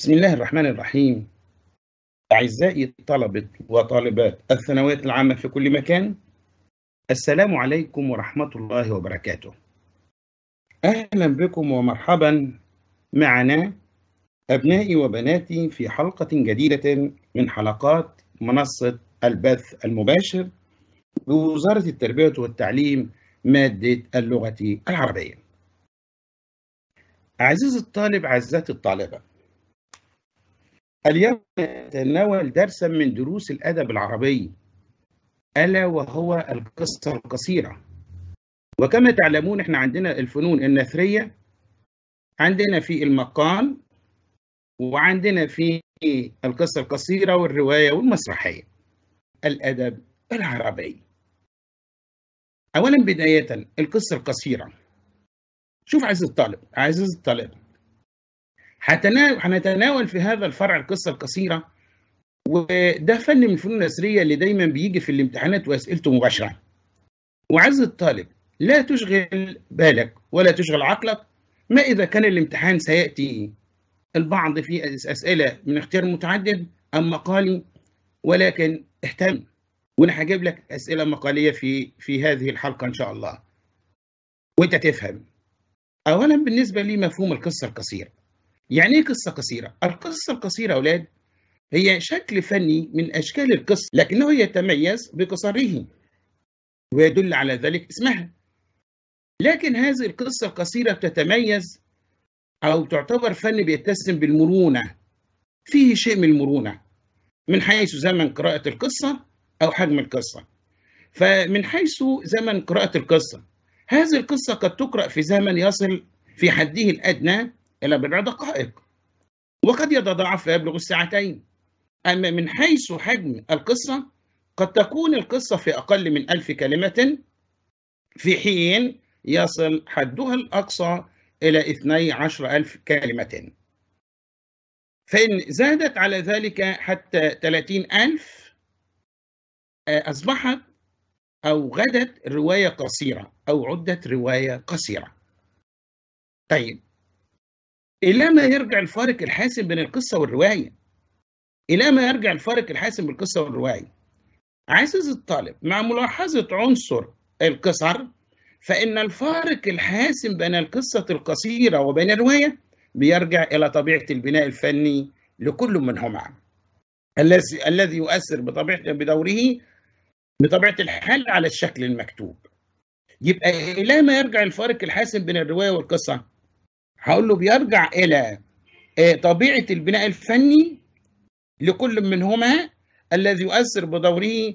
بسم الله الرحمن الرحيم أعزائي طلبة وطالبات الثانويات العامة في كل مكان السلام عليكم ورحمة الله وبركاته أهلا بكم ومرحبا معنا أبنائي وبناتي في حلقة جديدة من حلقات منصة البث المباشر بوزارة التربية والتعليم مادة اللغة العربية عزيزي الطالب عزات الطالبة اليوم نتناول درسا من دروس الأدب العربي ألا وهو القصة القصيرة وكما تعلمون احنا عندنا الفنون النثرية عندنا في المقال وعندنا في القصة القصيرة والرواية والمسرحية الأدب العربي أولا بداية القصة القصيرة شوف عزيز الطالب عزيز الطالب هنتناول في هذا الفرع القصه القصيره وده فن من الفنون النثريه اللي دايما بيجي في الامتحانات واسئلته مباشره وعز الطالب لا تشغل بالك ولا تشغل عقلك ما اذا كان الامتحان سياتي البعض في اسئله من اختيار متعدد ام مقالي ولكن اهتم وانا هجيب لك اسئله مقاليه في في هذه الحلقه ان شاء الله وانت تفهم اولا بالنسبه لي مفهوم القصه القصيره يعني ايه قصه قصيره القصه القصيره يا اولاد هي شكل فني من اشكال القصه لكنه يتميز بقصره ويدل على ذلك اسمها لكن هذه القصه القصيره تتميز او تعتبر فن بيتسم بالمرونه فيه شيء من المرونه من حيث زمن قراءه القصه او حجم القصه فمن حيث زمن قراءه القصه هذه القصه قد تقرا في زمن يصل في حده الادنى إلى بضع دقائق وقد يتضاعف فيبلغ الساعتين أما من حيث حجم القصة قد تكون القصة في أقل من ألف كلمة في حين يصل حدها الأقصى إلى 12 ألف كلمة فإن زادت على ذلك حتى 30 ألف آه، أصبحت أو غدت رواية قصيرة أو عدت رواية قصيرة طيب إلى ما يرجع الفارق الحاسم بين القصة والرواية إلى ما يرجع الفارق الحاسم بين القصة والرواية عزيز الطالب مع ملاحظة عنصر القصر فإن الفارق الحاسم بين القصة القصيرة وبين الرواية بيرجع إلى طبيعة البناء الفني لكل منهما الذي الذي يؤثر بطبيعة بدوره بطبيعة الحال على الشكل المكتوب يبقى إلى ما يرجع الفارق الحاسم بين الرواية والقصة هقول له بيرجع الى آه، طبيعه البناء الفني لكل منهما الذي يؤثر بدوره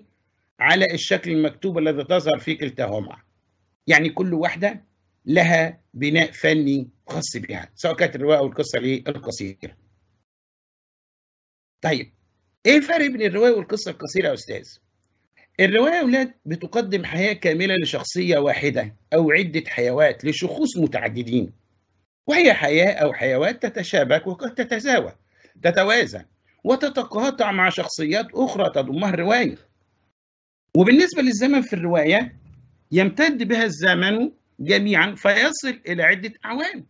على الشكل المكتوب الذي تظهر في كلتاهما يعني كل واحده لها بناء فني خاص بها سواء كانت الروايه او القصه القصيره طيب ايه الفرق بين الروايه والقصه القصيره يا استاذ الروايه اولاد بتقدم حياه كامله لشخصيه واحده او عده حيوات لشخوص متعددين وهي حياة أو حيوات تتشابك وقد تتزاوج تتوازن وتتقاطع مع شخصيات أخرى تضمها الرواية وبالنسبة للزمن في الرواية يمتد بها الزمن جميعا فيصل إلى عدة أعوام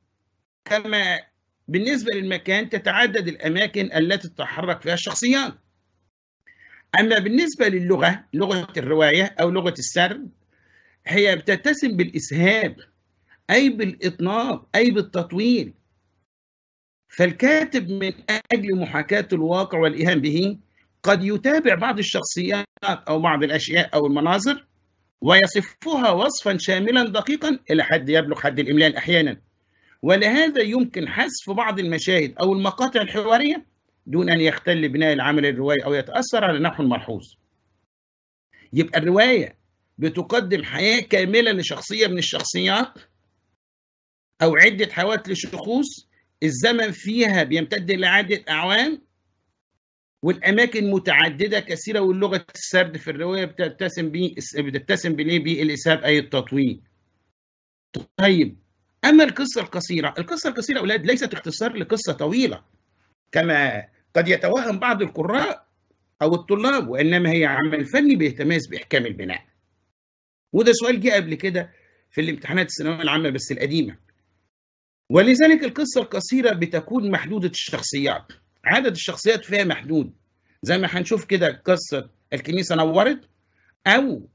كما بالنسبة للمكان تتعدد الأماكن التي تتحرك فيها الشخصيات أما بالنسبة للغة لغة الرواية أو لغة السرد هي بتتسم بالإسهاب أي بالإطناب أي بالتطويل فالكاتب من أجل محاكاة الواقع والإيهام به قد يتابع بعض الشخصيات أو بعض الأشياء أو المناظر ويصفها وصفا شاملا دقيقا إلى حد يبلغ حد الإملال أحيانا ولهذا يمكن حذف بعض المشاهد أو المقاطع الحوارية دون أن يختل بناء العمل الروائي أو يتأثر على نحو ملحوظ يبقى الرواية بتقدم حياة كاملة لشخصية من الشخصيات أو عدة حوادث للشخوص الزمن فيها بيمتد لعدة أعوام والأماكن متعددة كثيرة واللغة السرد في الرواية بتتسم بي بتتسم بليه بالإسهاب أي التطويل. طيب أما القصة القصيرة، القصة القصيرة أولاد ليست اختصار لقصة طويلة كما قد يتوهم بعض القراء أو الطلاب وإنما هي عمل فني بيتميز بإحكام البناء. وده سؤال جه قبل كده في الامتحانات الثانويه العامه بس القديمه ولذلك القصة القصيرة بتكون محدودة الشخصيات عدد الشخصيات فيها محدود زي ما هنشوف كده قصة الكنيسة نورت أو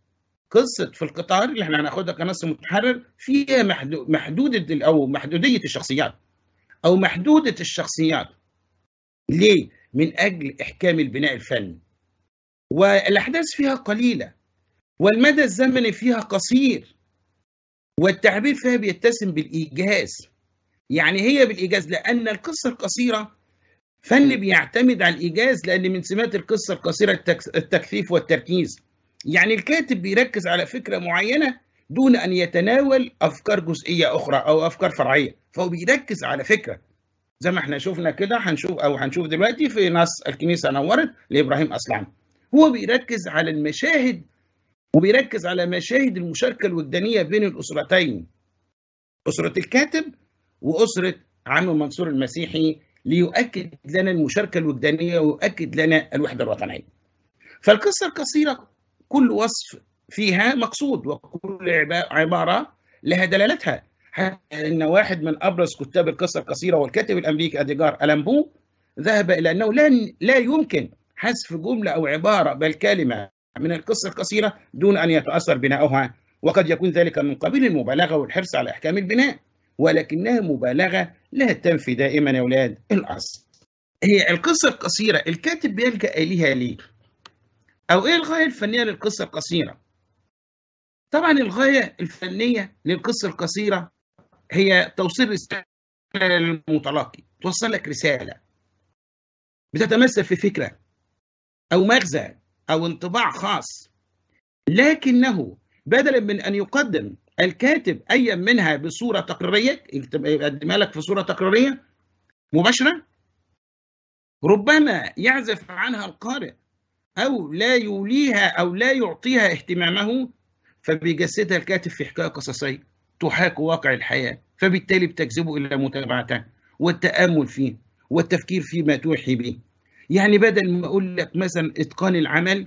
قصة في القطار اللي احنا هناخدها كنص متحرر فيها محدودة أو محدودية الشخصيات أو محدودة الشخصيات ليه؟ من أجل إحكام البناء الفني والأحداث فيها قليلة والمدى الزمني فيها قصير والتعبير فيها بيتسم بالإيجاز يعني هي بالإيجاز لأن القصة القصيرة فن بيعتمد على الإيجاز لأن من سمات القصة القصيرة التكثيف والتركيز يعني الكاتب بيركز على فكرة معينة دون أن يتناول أفكار جزئية أخرى أو أفكار فرعية فهو بيركز على فكرة زي ما احنا شفنا كده هنشوف أو هنشوف دلوقتي في نص الكنيسة نورت لإبراهيم أسلم هو بيركز على المشاهد وبيركز على مشاهد المشاركة الوجدانية بين الأسرتين أسرة الكاتب وأسرة عم منصور المسيحي ليؤكد لنا المشاركة الوجدانية ويؤكد لنا الوحدة الوطنية فالقصة القصيرة كل وصف فيها مقصود وكل عبارة لها دلالتها حتى أن واحد من أبرز كتاب القصة القصيرة والكاتب الأمريكي أديجار ألمبو ذهب إلى أنه لن لا يمكن حذف جملة أو عبارة بل كلمة من القصة القصيرة دون أن يتأثر بناؤها وقد يكون ذلك من قبيل المبالغة والحرص على إحكام البناء ولكنها مبالغة لا تنفي دائما يا أولاد الأصل هي القصة القصيرة الكاتب بيلجأ إليها ليه؟ أو إيه الغاية الفنية للقصة القصيرة؟ طبعا الغاية الفنية للقصة القصيرة هي توصيل رسالة للمتلقي توصل لك رسالة بتتمثل في فكرة أو مغزى أو انطباع خاص لكنه بدلا من أن يقدم الكاتب ايا منها بصوره تقريريه يقدمها لك في صوره تقريريه مباشره ربما يعزف عنها القارئ او لا يوليها او لا يعطيها اهتمامه فبيجسدها الكاتب في حكايه قصصيه تحاك واقع الحياه فبالتالي بتجذبه الى متابعته والتامل فيه والتفكير فيما توحي به يعني بدل ما اقول لك مثلا اتقان العمل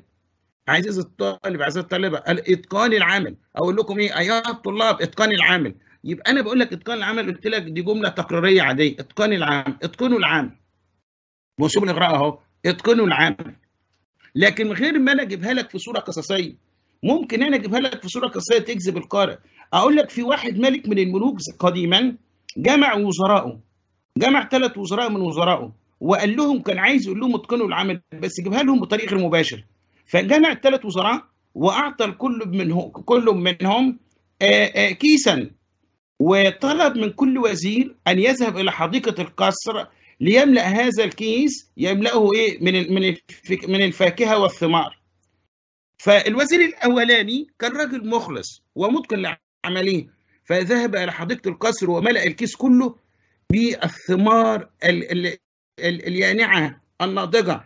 عزيز الطالب عزيز الطالبه الاتقان العمل اقول لكم ايه ايها الطلاب اتقان العمل يبقى انا بقول لك اتقان العمل قلت لك دي جمله تقريريه عاديه اتقان العمل اتقنوا العمل منصوب الاغراء اهو اتقنوا العمل لكن من غير ما انا اجيبها لك في صوره قصصيه ممكن انا اجيبها لك في صوره قصصيه تجذب القارئ اقول لك في واحد ملك من الملوك قديما جمع وزرائه جمع ثلاث وزراء من وزرائه وقال لهم كان عايز يقول لهم اتقنوا العمل بس جيبها لهم بطريق غير مباشر فجمع الثلاث وزراء واعطى كل منهم كل آه، منهم آه، كيسا وطلب من كل وزير ان يذهب الى حديقه القصر ليملا هذا الكيس يملاه ايه من من من الفاكهه والثمار فالوزير الاولاني كان راجل مخلص ومتقن لعمله فذهب الى حديقه القصر وملا الكيس كله بالثمار اليانعه الناضجه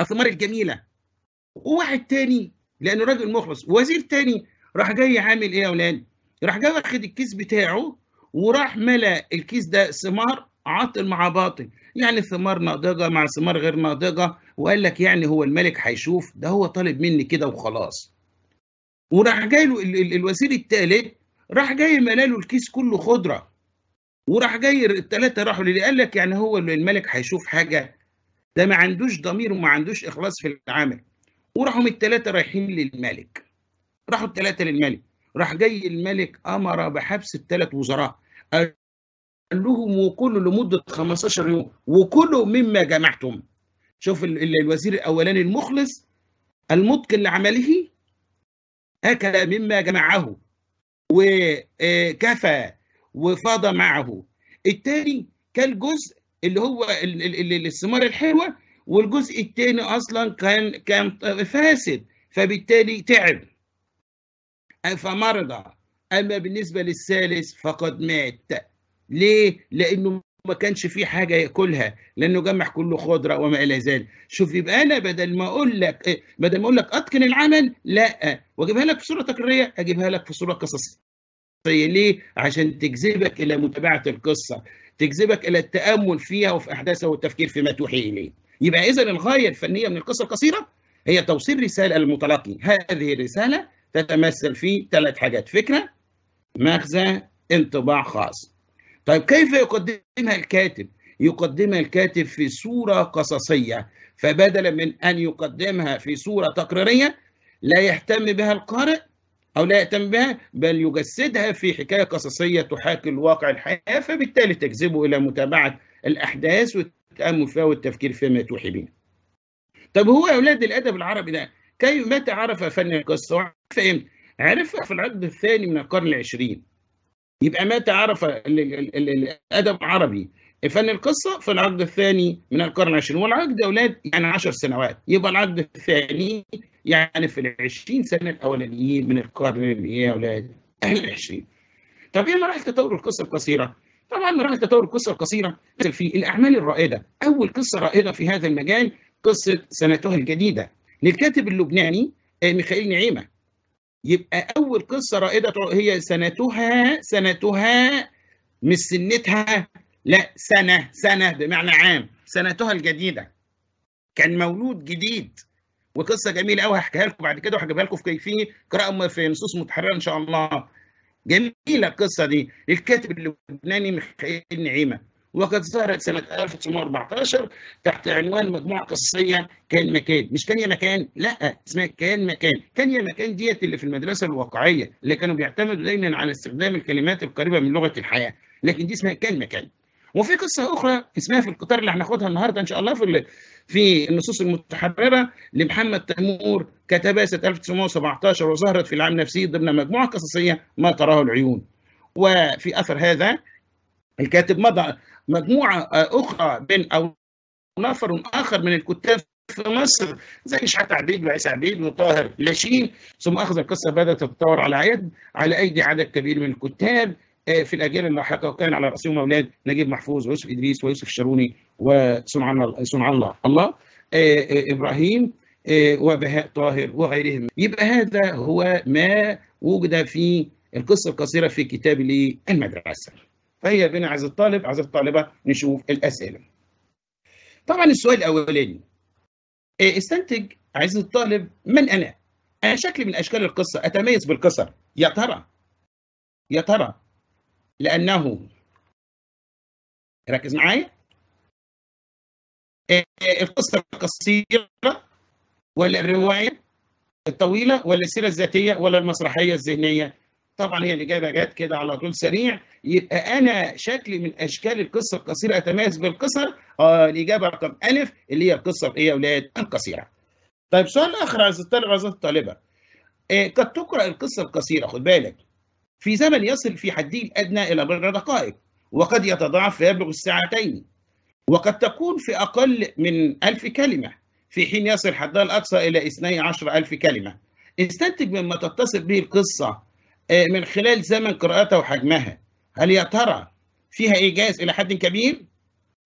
الثمار الجميله وواحد تاني لانه راجل مخلص وزير تاني راح جاي عامل ايه يا اولاد راح جاي واخد الكيس بتاعه وراح ملا الكيس ده ثمار عاطل مع باطل يعني ثمار ناضجه مع ثمار غير ناضجه وقال لك يعني هو الملك هيشوف ده هو طالب مني كده وخلاص وراح جاي له ال ال الوزير الثالث راح جاي ملا له الكيس كله خضره وراح جاي الثلاثه راحوا للي قال لك يعني هو الملك هيشوف حاجه ده ما عندوش ضمير وما عندوش اخلاص في العمل وراحوا من الثلاثه رايحين للملك راحوا الثلاثه للملك راح جاي الملك امر بحبس الثلاث وزراء قال لهم وكلوا لمده 15 يوم وكلوا مما جمعتم شوف الوزير الاولاني المخلص المتقن لعمله اكل مما جمعه وكفى وفاض معه التاني كان جزء اللي هو الثمار الحلوه والجزء الثاني اصلا كان كان فاسد فبالتالي تعب فمرض اما بالنسبه للثالث فقد مات ليه لانه ما كانش فيه حاجه ياكلها لانه جمع كله خضره وما الى ذلك شوف يبقى انا بدل ما اقول لك إيه، بدل ما اقول لك اتقن العمل لا واجيبها لك في صوره تقريريه اجيبها لك في صوره قصصيه ليه عشان تجذبك الى متابعه القصه تجذبك الى التامل فيها وفي احداثها والتفكير فيما توحي اليه يبقى إذا الغاية الفنية من القصة القصيرة هي توصيل رسالة للمتلقي هذه الرسالة تتمثل في ثلاث حاجات فكرة مغزى انطباع خاص طيب كيف يقدمها الكاتب يقدمها الكاتب في صورة قصصية فبدلا من أن يقدمها في صورة تقريرية لا يهتم بها القارئ أو لا يهتم بها بل يجسدها في حكاية قصصية تحاكي الواقع الحياة فبالتالي تجذبه إلى متابعة الأحداث التامل فيها والتفكير فيها ما توحي به طب هو يا اولاد الادب العربي ده كيف متى عرف فن القصه وعرف امتى عرفها في العقد الثاني من القرن العشرين يبقى متى عرف الادب العربي فن القصه في العقد الثاني من القرن العشرين والعقد يا اولاد يعني 10 سنوات يبقى العقد الثاني يعني في ال 20 سنه الاولانيين من القرن يا اولاد 20 طب ايه مراحل تطور القصه القصيره؟ طبعا مرحله تطور القصه القصيره نزل الاعمال الرائده اول قصه رائده في هذا المجال قصه سنتها الجديده للكاتب اللبناني آه، ميخائيل نعيمه يبقى اول قصه رائده هي سنتها سنتها مش سنتها لا سنه سنه بمعنى عام سنتها الجديده كان مولود جديد وقصه جميله قوي هحكيها لكم بعد كده وهجيبها لكم في كيفيه قراءه في نصوص متحرره ان شاء الله جميله القصه دي الكاتب اللبناني ميخائيل نعيمه وقد ظهرت سنه 1914 تحت عنوان مجموعه قصيه كان مكان مش كان يا مكان لا اسمها كان مكان كان يا مكان ديت اللي في المدرسه الواقعيه اللي كانوا بيعتمدوا دايما على استخدام الكلمات القريبه من لغه الحياه لكن دي اسمها كان مكان وفي قصه اخرى اسمها في القطار اللي هناخدها النهارده ان شاء الله في في النصوص المتحرره لمحمد تيمور كتبها سنه 1917 وظهرت في العام النفسي ضمن مجموعه قصصيه ما تراه العيون وفي اثر هذا الكاتب مضى مجموعه اخرى بين او نفر اخر من الكتاب في مصر زي شحات عبيد وعيسى عبيد وطاهر لاشين ثم اخذ القصه بدات تتطور على عيد على ايدي عدد كبير من الكتاب إيه، في الاجيال اللاحقه وكان على راسهم اولاد نجيب محفوظ ويوسف ادريس ويوسف الشاروني وسمعان سمعان الله الله إيه، ابراهيم إيه، وبهاء طاهر وغيرهم يبقى هذا هو ما وجد في القصه القصيره في كتاب المدرسه فهي بنا عز الطالب عز الطالبه نشوف الاسئله طبعا السؤال الاولاني استنتج عز الطالب من انا انا شكل من اشكال القصه اتميز بالقصر يا ترى يا ترى لأنه ركز معايا إيه، القصة القصيرة ولا الرواية الطويلة ولا السيرة الذاتية ولا المسرحية الذهنية طبعا هي الإجابة جت كده على طول سريع يبقى أنا شكلي من أشكال القصة القصيرة أتميز بالقصر آه الإجابة رقم ألف اللي هي القصة إيه يا أولاد القصيرة طيب سؤال آخر عايز الطالب عايز الطالبة آه قد تقرأ القصة القصيرة خد بالك في زمن يصل في حده الأدنى إلى بضع دقائق وقد يتضاعف فيبلغ الساعتين وقد تكون في أقل من ألف كلمة في حين يصل حدها الأقصى إلى 12000 ألف كلمة استنتج مما تتصل به القصة آه، من خلال زمن قراءتها وحجمها هل يا ترى فيها إيجاز إلى حد كبير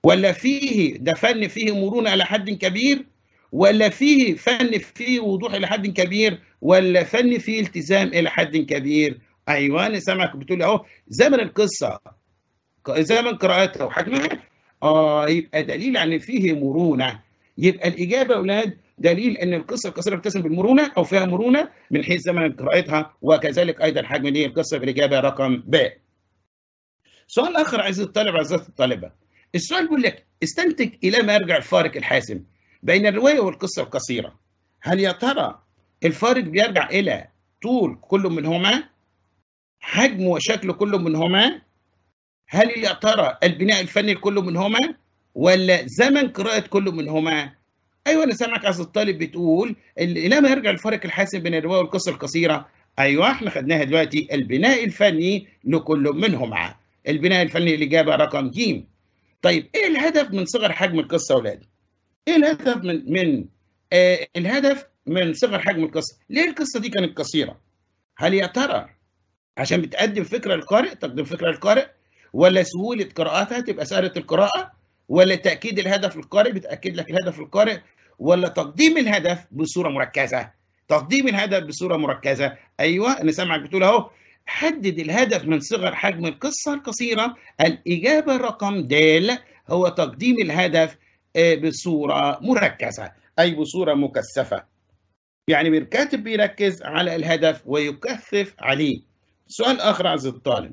ولا فيه ده فن فيه مرونة إلى حد كبير ولا فيه فن فيه وضوح إلى حد كبير ولا فن فيه التزام إلى حد كبير ايوه انا سامعك بتقول اهو زمن القصه زمن قراءتها وحجمها اه يبقى دليل عن فيه مرونه يبقى الاجابه يا اولاد دليل ان القصه القصيره بتسم بالمرونه او فيها مرونه من حيث زمن قراءتها وكذلك ايضا حجم دي القصه بالاجابه رقم ب. سؤال اخر عايز الطالب عزيزات الطالبه. السؤال بيقول لك استنتج الى ما يرجع الفارق الحاسم بين الروايه والقصه القصيره. هل يا ترى الفارق بيرجع الى طول كل منهما حجمه وشكله كله منهما هل يا ترى البناء الفني كله منهما ولا زمن قراءة كله منهما ايوه انا سامعك استاذ الطالب بتقول الى ما يرجع الفرق الحاسم بين الروايه والقصه القصيره ايوه احنا خدناها دلوقتي البناء الفني لكل منهما البناء الفني جابه رقم ج طيب ايه الهدف من صغر حجم القصه يا اولاد ايه الهدف من من آه الهدف من صغر حجم القصه ليه القصه دي كانت قصيره هل يا ترى عشان بتقدم فكره للقارئ تقديم فكره للقارئ ولا سهوله قراءتها تبقى سهله القراءه ولا تاكيد الهدف للقارئ بتاكد لك الهدف للقارئ ولا تقديم الهدف بصوره مركزه تقديم الهدف بصوره مركزه ايوه انا سامعك بتقول اهو حدد الهدف من صغر حجم القصه القصيره الاجابه رقم د هو تقديم الهدف آه، بصوره مركزه اي بصوره مكثفه يعني الكاتب بيركز على الهدف ويكثف عليه سؤال آخر عز الطالب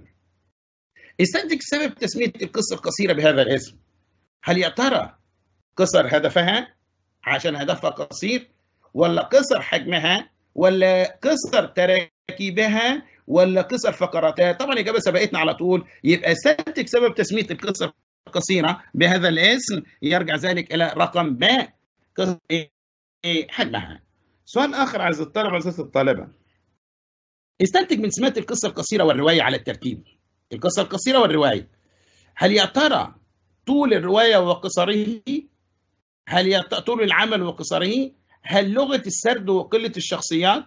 استنتج سبب تسمية القصة القصيرة بهذا الاسم هل يا ترى قصر هدفها عشان هدفها قصير ولا قصر حجمها ولا قصر تراكيبها ولا قصر فقراتها طبعا الإجابة سبقتنا على طول يبقى استنتج سبب تسمية القصة القصيرة بهذا الاسم يرجع ذلك إلى رقم ب إيه؟ حجمها سؤال آخر عز الطلبة عزيزة الطالبة استنتج من سمات القصة القصيرة والرواية على الترتيب القصة القصيرة والرواية هل يا ترى طول الرواية وقصره هل يا طول العمل وقصره هل لغة السرد وقلة الشخصيات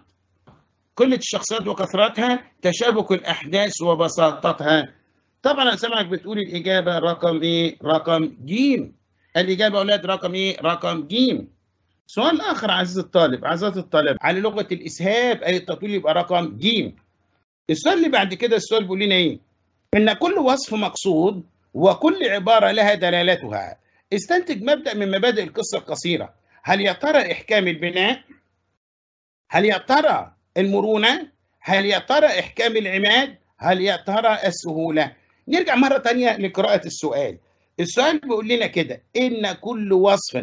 قلة الشخصيات وكثرتها تشابك الأحداث وبساطتها طبعا سمعك بتقول الإجابة رقم إيه رقم جيم الإجابة أولاد رقم إيه رقم جيم سؤال آخر عزيز الطالب عزيزات الطالب على لغة الإسهاب أي التطويل يبقى رقم ج السؤال اللي بعد كده السؤال بيقول لنا إيه؟ إن كل وصف مقصود وكل عبارة لها دلالتها استنتج مبدأ من مبادئ القصة القصيرة هل يا ترى إحكام البناء؟ هل يا ترى المرونة؟ هل يا ترى إحكام العماد؟ هل يا ترى السهولة؟ نرجع مرة ثانيه لقراءة السؤال السؤال بيقول لنا كده إن كل وصف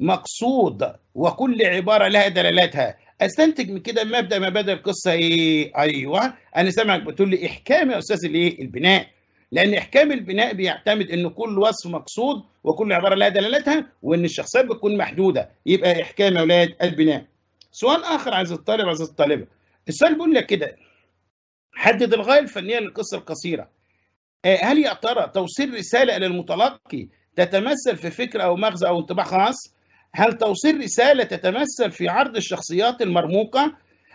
مقصود وكل عبارة لها دلالاتها استنتج من كده مبدا مبادئ القصه ايه ايوه انا سامعك بتقول لي احكام يا استاذ الايه البناء لان احكام البناء بيعتمد ان كل وصف مقصود وكل عباره لها دلالتها وان الشخصيات بتكون محدوده يبقى احكام يا اولاد البناء سؤال اخر عايز الطالب عايز الطالبه السؤال بيقول لك كده حدد الغايه الفنيه للقصه القصيره آه، هل يا ترى توصيل رساله للمتلقي تتمثل في فكره او مغزى او انطباع خاص هل توصيل رسالة تتمثل في عرض الشخصيات المرموقة؟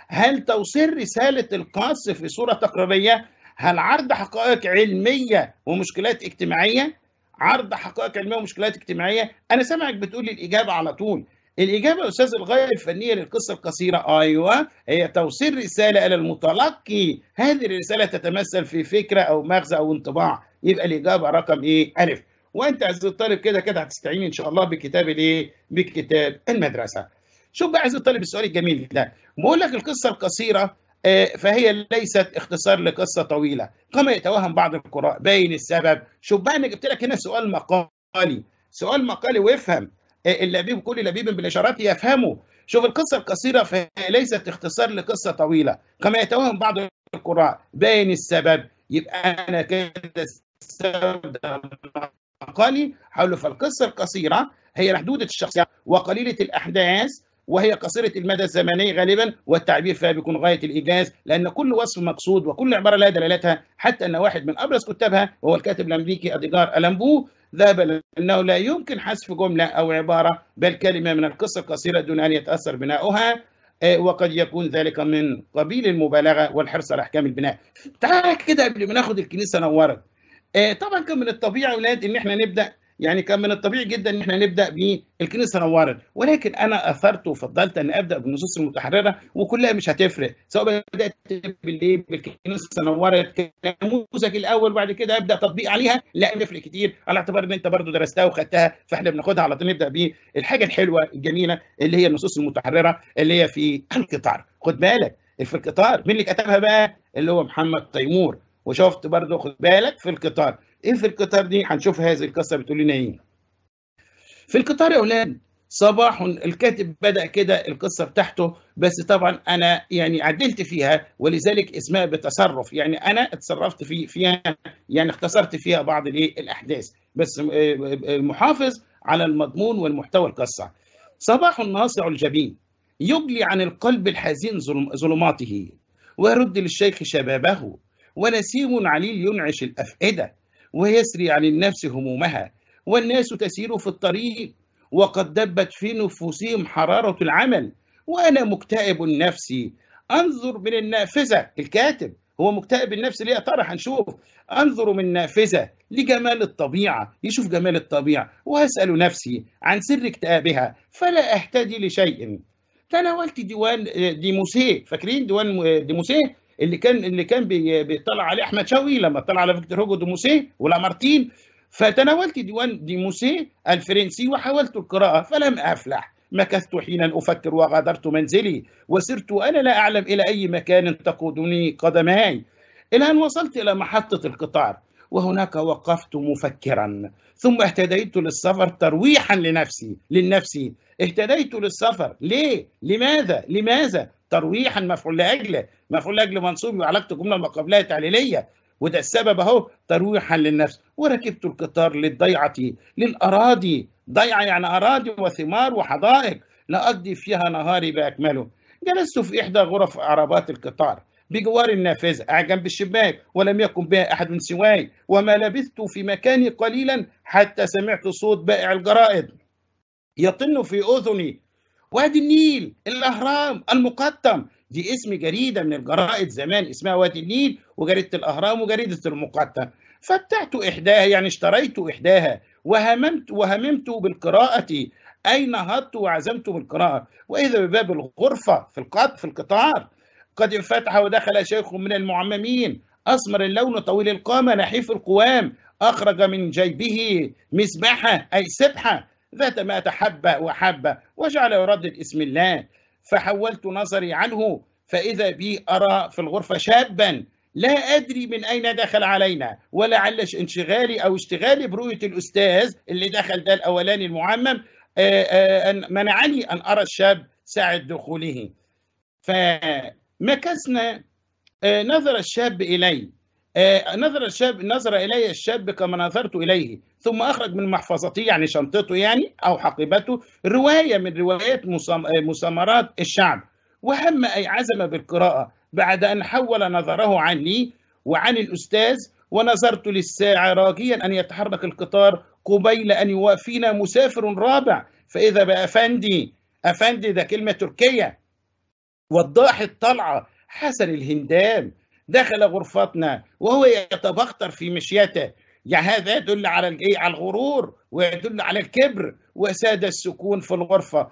هل توصيل رسالة القاص في صورة تقريرية؟ هل عرض حقائق علمية ومشكلات اجتماعية؟ عرض حقائق علمية ومشكلات اجتماعية؟ أنا سامعك بتقول الإجابة على طول الإجابة يا أستاذ الغاية الفنية للقصة القصيرة أيوة هي توصيل رسالة إلى المتلقي هذه الرسالة تتمثل في فكرة أو مغزى أو انطباع يبقى الإجابة رقم إيه؟ ألف وانت عز الطالب كده كده هتستعين ان شاء الله بكتاب الايه؟ بكتاب المدرسه. شوف بقى عز الطالب السؤال الجميل ده بقول لك القصه القصيره آه، فهي ليست اختصار لقصه طويله كما يتوهم بعض القراء باين السبب شوف بقى انا جبت لك هنا سؤال مقالي سؤال مقالي وافهم آه، اللبيب كل لبيب بالاشارات يفهمه شوف القصه القصيره فهي ليست اختصار لقصه طويله كما يتوهم بعض القراء باين السبب يبقى انا كده السبب ده عقلي حول فالقصة القصيرة هي محدودة الشخصية وقليلة الأحداث وهي قصيرة المدى الزمني غالبا والتعبير فيها بيكون غاية الإيجاز لأن كل وصف مقصود وكل عبارة لها دلالتها حتى أن واحد من أبرز كتابها وهو الكاتب الأمريكي أديجار ألمبو ذهب أنه لا يمكن حذف جملة أو عبارة بل كلمة من القصة القصيرة دون أن يتأثر بناؤها آه، وقد يكون ذلك من قبيل المبالغة والحرص على أحكام البناء تعال كده قبل ما ناخد الكنيسة نورت آه، طبعا كان من الطبيعي يا اولاد ان احنا نبدا يعني كان من الطبيعي جدا ان احنا نبدا بالكنيسه نورت ولكن انا اثرت وفضلت ان ابدا بالنصوص المتحرره وكلها مش هتفرق سواء بدات بالايه بالكنيسه نورت كنموذج الاول وبعد كده ابدا تطبيق عليها لا هتفرق كتير على اعتبار ان انت برضو درستها وخدتها فاحنا بناخدها على طول نبدا بالحاجه الحلوه الجميله اللي هي النصوص المتحرره اللي هي في القطار خد بالك في القطار مين اللي كتبها بقى اللي هو محمد تيمور وشفت برضو خد بالك في القطار ايه في القطار دي هنشوف هذه القصه بتقول لنا ايه في القطار يا اولاد صباح الكاتب بدا كده القصه بتاعته بس طبعا انا يعني عدلت فيها ولذلك اسمها بتصرف يعني انا اتصرفت في فيها يعني اختصرت فيها بعض الايه الاحداث بس آه، آه، المحافظ على المضمون والمحتوى القصه صباح الناصع الجبين يجلي عن القلب الحزين ظلماته ويرد للشيخ شبابه ونسيم عليل ينعش الأفئدة ويسري عن النفس همومها والناس تسير في الطريق وقد دبت في نفوسهم حرارة العمل وأنا مكتئب نفسي أنظر من النافذة الكاتب هو مكتئب النفس ليه ترى هنشوف انظر من نافذه لجمال الطبيعه يشوف جمال الطبيعه واسال نفسي عن سر اكتئابها فلا اهتدي لشيء تناولت ديوان آه، ديموسيه فاكرين ديوان آه، ديموسيه اللي كان اللي كان بيطلع عليه احمد شوقي لما طلع على فيكتور هوجو موسيه ولا مارتين فتناولت ديوان دي موسيه الفرنسي وحاولت القراءه فلم افلح مكثت حينا افكر وغادرت منزلي وسرت انا لا اعلم الى اي مكان تقودني قدماي الى ان وصلت الى محطه القطار وهناك وقفت مفكرا ثم اهتديت للسفر ترويحا لنفسي للنفس اهتديت للسفر ليه لماذا لماذا ترويحا مفعول لاجله مفعول لاجله منصوب وعلاقته جمله ما قبلها تعليليه وده السبب اهو ترويحا للنفس وركبت القطار للضيعه للاراضي ضيعه يعني اراضي وثمار وحدائق لاقضي فيها نهاري باكمله جلست في احدى غرف عربات القطار بجوار النافذة على جنب الشباك ولم يكن بها أحد سواي وما لبثت في مكاني قليلا حتى سمعت صوت بائع الجرائد يطن في أذني وادي النيل الاهرام المقطم دي اسم جريده من الجرائد زمان اسمها وادي النيل وجريده الاهرام وجريده المقطم فبتعت احداها يعني اشتريت احداها وهممت وهممت بالقراءه اي نهضت وعزمت بالقراءه واذا بباب الغرفه في القط في القطار قد انفتح ودخل شيخ من المعممين اسمر اللون طويل القامه نحيف القوام اخرج من جيبه مسبحه اي سبحه ذات ما تحب وحب وجعل يردد اسم الله فحولت نظري عنه فإذا بي أرى في الغرفة شابا لا أدري من أين دخل علينا ولعل انشغالي أو اشتغالي برؤية الأستاذ اللي دخل ده الأولاني المعمم أن منعني أن أرى الشاب ساعة دخوله فمكثنا نظر الشاب إلي آه، نظر الشاب نظر الي الشاب كما نظرت اليه ثم اخرج من محفظته يعني شنطته يعني او حقيبته روايه من روايات مسامرات آه، الشعب وهم اي عزم بالقراءه بعد ان حول نظره عني وعن الاستاذ ونظرت للساعه راجيا ان يتحرك القطار قبيل ان يوافينا مسافر رابع فاذا بافندي افندي ده كلمه تركيه وضاح الطلعه حسن الهندام دخل غرفتنا وهو يتبختر في مشيته يا هذا يدل على الايه على الغرور ويدل على الكبر وساد السكون في الغرفه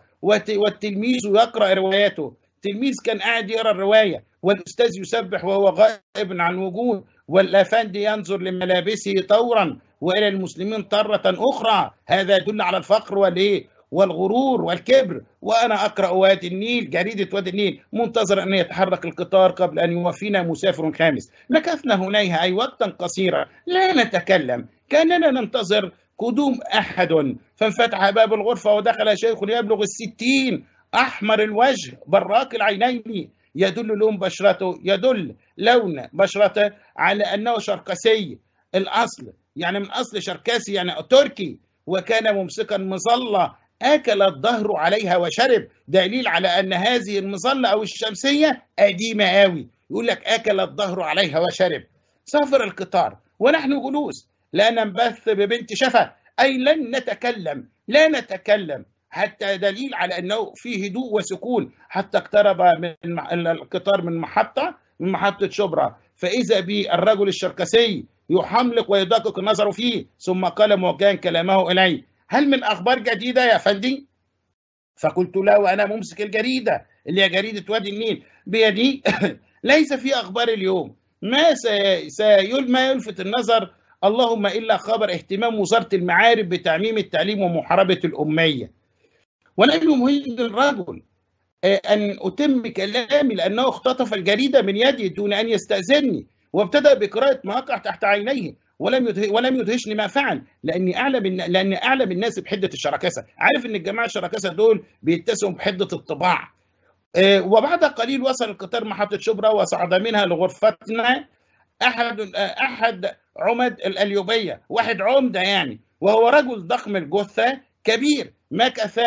والتلميذ يقرا رواياته التلميذ كان قاعد يقرا الروايه والاستاذ يسبح وهو غائب عن وجود والافندي ينظر لملابسه طورا والى المسلمين طره اخرى هذا يدل على الفقر والايه والغرور والكبر وأنا أقرأ وادي النيل جريدة وادي النيل منتظر أن يتحرك القطار قبل أن يوفينا مسافر خامس مكثنا هنيها أي وقتا قصيرا لا نتكلم كأننا ننتظر قدوم أحد فانفتح باب الغرفة ودخل شيخ يبلغ الستين أحمر الوجه براق العينين يدل لون بشرته يدل لون بشرته على أنه شرقسي الأصل يعني من أصل شركسي يعني تركي وكان ممسكا مظلة أكل الدهر عليها وشرب دليل على أن هذه المظلة أو الشمسية قديمة قوي يقول لك أكل الدهر عليها وشرب سافر القطار ونحن جلوس لا ننبث ببنت شفا أي لن نتكلم لا نتكلم حتى دليل على أنه في هدوء وسكون حتى اقترب من القطار من محطة من محطة شبرا فإذا بالرجل الشركسي يحملق ويدقق نظره فيه ثم قال موجها كلامه إليه هل من اخبار جديده يا فندي؟ فقلت له وانا ممسك الجريده اللي هي جريده وادي النيل بيدي ليس في اخبار اليوم ما سيل ما يلفت النظر اللهم الا خبر اهتمام وزاره المعارف بتعميم التعليم ومحاربه الاميه ولم يمهل الرجل آه، ان اتم كلامي لانه اختطف الجريده من يدي دون ان يستاذني وابتدا بقراءه مواقع تحت عينيه ولم ولم يدهشني ما فعل لاني اعلم لاني اعلم الناس بحده الشراكسه، عارف ان الجماعه الشراكسه دول بيتسموا بحده الطباع آه، وبعد قليل وصل القطار محطه شبرا وصعد منها لغرفتنا احد احد عمد الاليوبيه واحد عمده يعني وهو رجل ضخم الجثه كبير مكث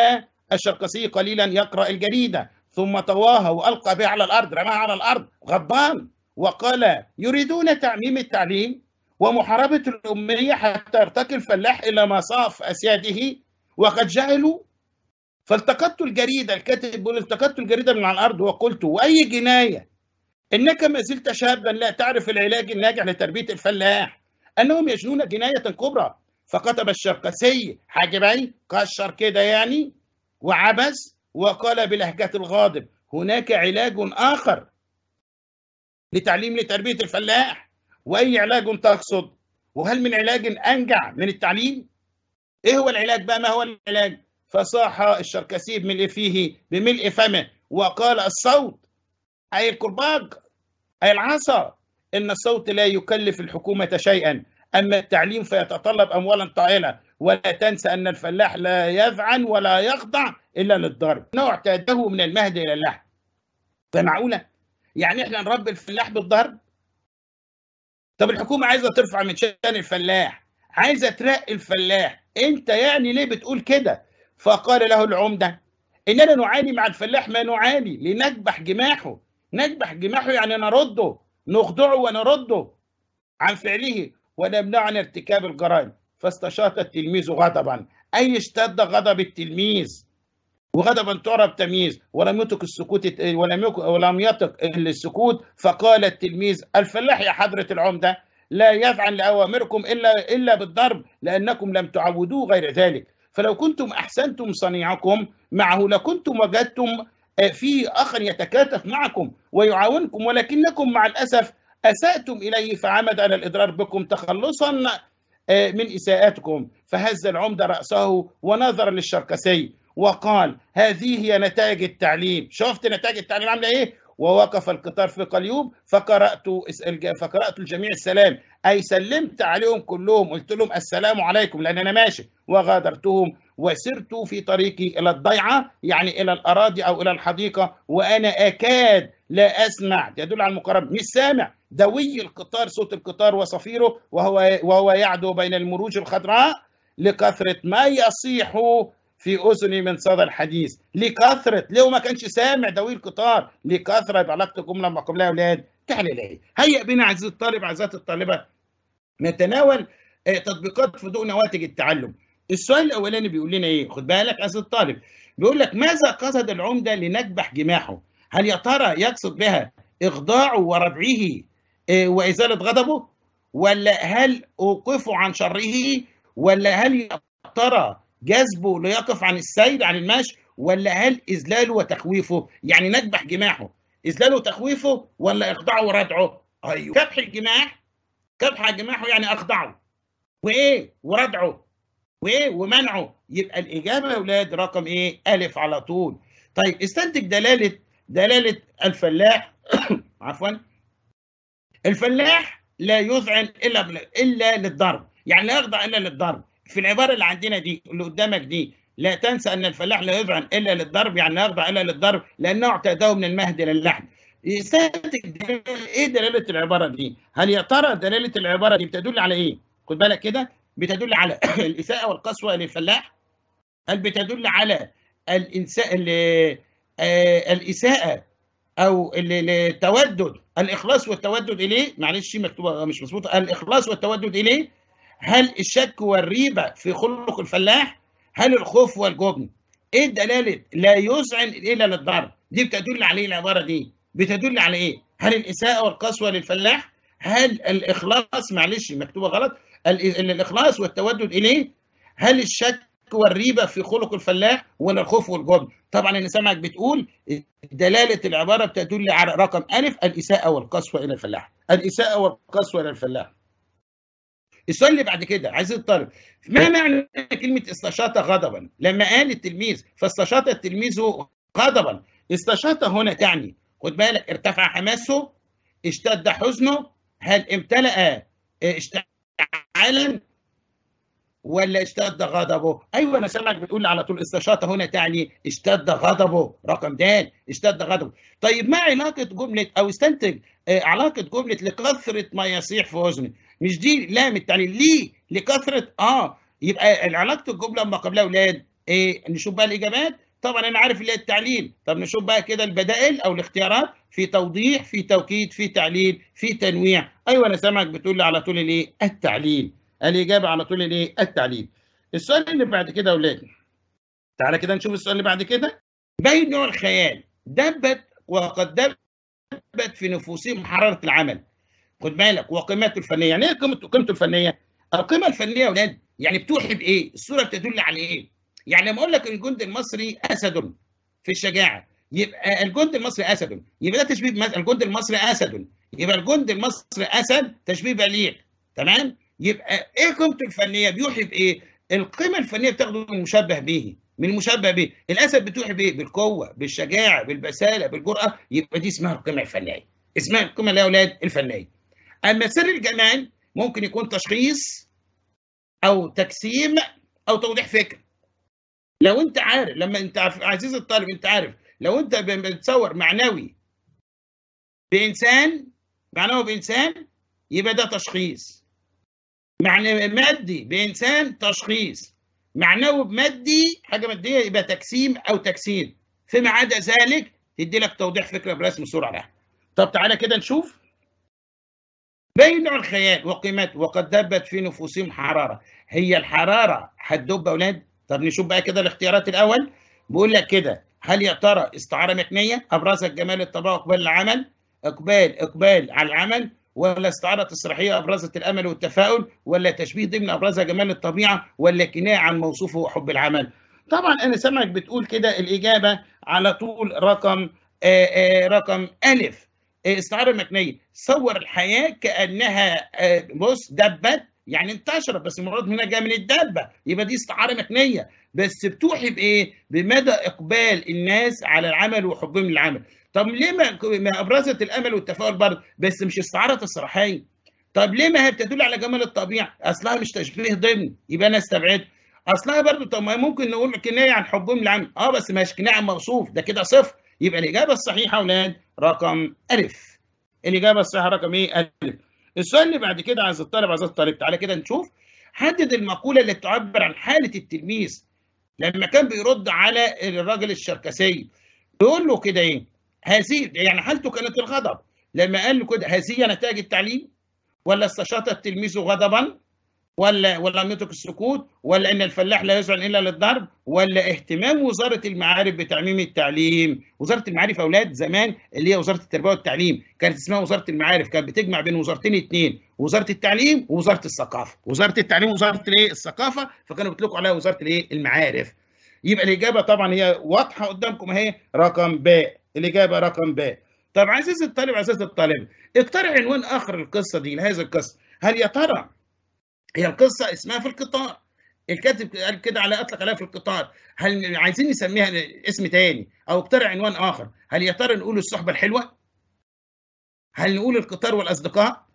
الشرقسي قليلا يقرا الجريده ثم طواها والقى بها على الارض رماها على الارض غضبان وقال يريدون تعميم التعليم ومحاربة الأمية حتى ارتقى الفلاح إلى مصاف أسياده وقد جعلوا فالتقطت الجريدة الكاتب يقول التقطت الجريدة من على الأرض وقلت وأي جناية إنك ما زلت شابا لا تعرف العلاج الناجح لتربية الفلاح أنهم يجنون جناية كبرى فكتب الشرقسي حاجبي كشر كده يعني وعبس وقال بلهجة الغاضب هناك علاج آخر لتعليم لتربية الفلاح واي علاج تقصد وهل من علاج انجع من التعليم ايه هو العلاج بقى ما هو العلاج فصاح الشركسي بملء فيه بملء فمه وقال الصوت اي الكرباج اي العصا ان الصوت لا يكلف الحكومه شيئا اما التعليم فيتطلب اموالا طائله ولا تنسى ان الفلاح لا يذعن ولا يخضع الا للضرب نوع اعتاده من المهد الى اللحم فمعقوله يعني احنا نربي الفلاح بالضرب طب الحكومه عايزه ترفع من شان الفلاح عايزه ترقي الفلاح انت يعني ليه بتقول كده فقال له العمده اننا نعاني مع الفلاح ما نعاني لنكبح جماحه نكبح جماحه يعني نرده نخدعه ونرده عن فعله ونمنعه عن ارتكاب الجرائم فاستشاط التلميذ غضبا اي اشتد غضب التلميذ وغضبا تعرف تمييز ولم يترك السكوت ولم ولم يترك السكوت فقال التلميذ الفلاح يا حضره العمده لا يفعل لاوامركم الا الا بالضرب لانكم لم تعودوه غير ذلك فلو كنتم احسنتم صنيعكم معه لكنتم وجدتم آه، في اخر يتكاتف معكم ويعاونكم ولكنكم مع الاسف اساتم اليه فعمد على الاضرار بكم تخلصا آه، من اساءاتكم فهز العمده راسه ونظر للشركسي وقال هذه هي نتائج التعليم شفت نتائج التعليم عامله ايه ووقف القطار في قليوب فقرأت فقرأت الجميع السلام أي سلمت عليهم كلهم قلت لهم السلام عليكم لأن أنا ماشي وغادرتهم وسرت في طريقي إلى الضيعة يعني إلى الأراضي أو إلى الحديقة وأنا أكاد لا أسمع يدل على المقرب مش سامع دوي القطار صوت القطار وصفيره وهو وهو يعدو بين المروج الخضراء لكثرة ما يصيح في اذني من صدى الحديث لكثره لو ما كانش سامع دوي القطار لكثره يبقى علاقتك جمله معكم قبلها اولاد تعالى الي هيئ بنا عزيزي الطالب عزيزات الطالبه نتناول آه، تطبيقات في ضوء نواتج التعلم السؤال الاولاني بيقول لنا ايه خد بالك عزيزي الطالب بيقول لك ماذا قصد العمده لنكبح جماحه هل يا ترى يقصد بها اخضاعه وربعه آه، وازاله غضبه ولا هل اوقفه عن شره ولا هل يا ترى جذبه ليقف عن السير عن المشي ولا هل إذلاله وتخويفه يعني نكبح جماحه إذلاله وتخويفه ولا اخضعه وردعه أيوه كبح الجماح كبح جماحه يعني أخضعه وإيه وردعه وإيه ومنعه يبقى الإجابة يا أولاد رقم إيه ألف على طول طيب استنتج دلالة دلالة الفلاح عفوا الفلاح لا يذعن إلا إلا للضرب يعني لا يخضع إلا للضرب في العباره اللي عندنا دي اللي قدامك دي لا تنسى ان الفلاح لا يذعن الا للضرب يعني لا يخضع الا للضرب لانه اعتاده من المهد الى اللحم ايه دلاله العباره دي؟ هل يا ترى دلاله العباره دي بتدل على ايه؟ خد بالك كده بتدل على الاساءه والقسوه للفلاح؟ هل بتدل على الانساء آه، الاساءه او التودد الاخلاص والتودد اليه؟ معلش مكتوبه مش مظبوطه الاخلاص والتودد اليه؟ هل الشك والريبة في خلق الفلاح هل الخوف والجبن ايه الدلالة لا يزعن الا للضرب دي بتدل عليه العبارة دي بتدل على ايه هل الإساءة والقسوة للفلاح هل الإخلاص معلش مكتوبة غلط الإخلاص والتودد إليه هل الشك والريبة في خلق الفلاح ولا الخوف والجبن طبعا أنا سامعك بتقول دلالة العبارة بتدل على رقم ألف الإساءة والقسوة إلى الفلاح الإساءة والقسوة إلى الفلاح يصلي بعد كده عايز الطالب ما إيه؟ معنى كلمه استشاط غضبا لما قال التلميذ فاستشاط التلميذ غضبا استشاط هنا تعني خد بالك ارتفع حماسه اشتد حزنه هل امتلأ آه، اشتعالا ولا اشتد غضبه ايوه انا سامعك بتقول على طول استشاط هنا تعني اشتد غضبه رقم دال اشتد غضبه طيب ما علاقه جمله او استنتج آه، علاقه جمله لكثره ما يصيح في اذنه مش دي لا يعني ليه لكثره اه يبقى علاقه الجمله ما قبلها اولاد ايه نشوف بقى الاجابات طبعا انا عارف اللي هي التعليل طب نشوف بقى كده البدائل او الاختيارات في توضيح في توكيد في تعليل في تنويع ايوه انا سامعك بتقول لي على طول الايه التعليل الاجابه على طول الايه التعليل السؤال اللي بعد كده يا اولاد تعالى كده نشوف السؤال اللي بعد كده باين نوع الخيال دبت وقد دبت في نفوسهم حراره العمل خد بالك وقيمته الفنيه يعني ايه قيمته قيمته الفنيه القيمه الفنيه يا اولاد يعني بتوحي بايه الصوره بتدل على ايه يعني لما اقول لك الجند المصري اسد في الشجاعه يبقى الجند المصري اسد يبقى ده تشبيه الجند المصري اسد يبقى الجند المصري اسد تشبيه بليغ تمام يبقى ايه قيمته الفنيه بيوحي بايه القيمه الفنيه بتاخده من المشبه به من المشبه به الاسد بتوحي بايه بالقوه بالشجاعه بالبساله بالجراه يبقى دي اسمها القيمه الفنيه اسمها القيمه يا اولاد الفنيه اما سر الجمال ممكن يكون تشخيص او تجسيم او توضيح فكر لو انت عارف لما انت عزيز الطالب انت عارف لو انت بتصور معنوي بانسان معنوي بانسان يبقى ده تشخيص معنى مادي بانسان تشخيص معنوي بمادي حاجه ماديه يبقى تجسيم او تكسير فيما عدا ذلك يدي لك توضيح فكره برسم صوره لها طب تعالى كده نشوف بين الخيال وقيمته وقد دبت في نفوسهم حراره هي الحراره هتدب يا اولاد طب نشوف بقى كده الاختيارات الاول بقول لك كده هل يا ترى استعاره مكنيه ابرز الجمال الطباع واقبال العمل اقبال اقبال على العمل ولا استعاره تصريحيه ابرزت الامل والتفاؤل ولا تشبيه ضمن ابرزها جمال الطبيعه ولا كنايه عن موصوفه وحب العمل طبعا انا سامعك بتقول كده الاجابه على طول رقم آآ آه، آآ آه، رقم الف إيه، استعاره مكنيه صور الحياه كانها آه، بص دبت يعني انتشرت بس المراد هنا جاء من الدبه يبقى دي استعاره مكنيه بس بتوحي بايه؟ بمدى اقبال الناس على العمل وحبهم للعمل. طب ليه ما ابرزت الامل والتفاؤل برضه بس مش استعاره تصريحيه طب ليه ما هي بتدل على جمال الطبيعه؟ اصلها مش تشبيه ضمني يبقى انا استبعدته. اصلها برضه طب ما ممكن نقول كنايه عن حبهم للعمل، اه بس مش كنايه عن موصوف ده كده صفر يبقى الإجابة الصحيحة أولاد رقم ألف الإجابة الصحيحة رقم إيه ألف السؤال اللي بعد كده عايز الطالب عايز الطالب تعالى كده نشوف حدد المقولة اللي تعبر عن حالة التلميذ لما كان بيرد على الراجل الشركسي بيقول له كده إيه هذه يعني حالته كانت الغضب لما قال له كده هذه نتائج التعليم ولا استشاط التلميذ غضبا ولا ولا نترك السكوت ولا ان الفلاح لا يذعن الا للضرب ولا اهتمام وزاره المعارف بتعميم التعليم وزاره المعارف اولاد زمان اللي هي وزاره التربيه والتعليم كانت اسمها وزاره المعارف كانت بتجمع بين وزارتين اثنين وزاره التعليم ووزاره الثقافه وزاره التعليم ووزاره الايه الثقافه فكانوا بيطلقوا عليها وزاره الايه المعارف يبقى الاجابه طبعا هي واضحه قدامكم اهي رقم ب الاجابه رقم ب طب عزيزي الطالب عزيزي الطالب اقترح عنوان اخر للقصه دي لهذه القصه هل يا ترى هي القصه اسمها في القطار الكاتب قال كده على اطلق عليها في القطار هل عايزين نسميها اسم تاني او اقترع عنوان اخر هل يا ترى نقول الصحبه الحلوه هل نقول القطار والاصدقاء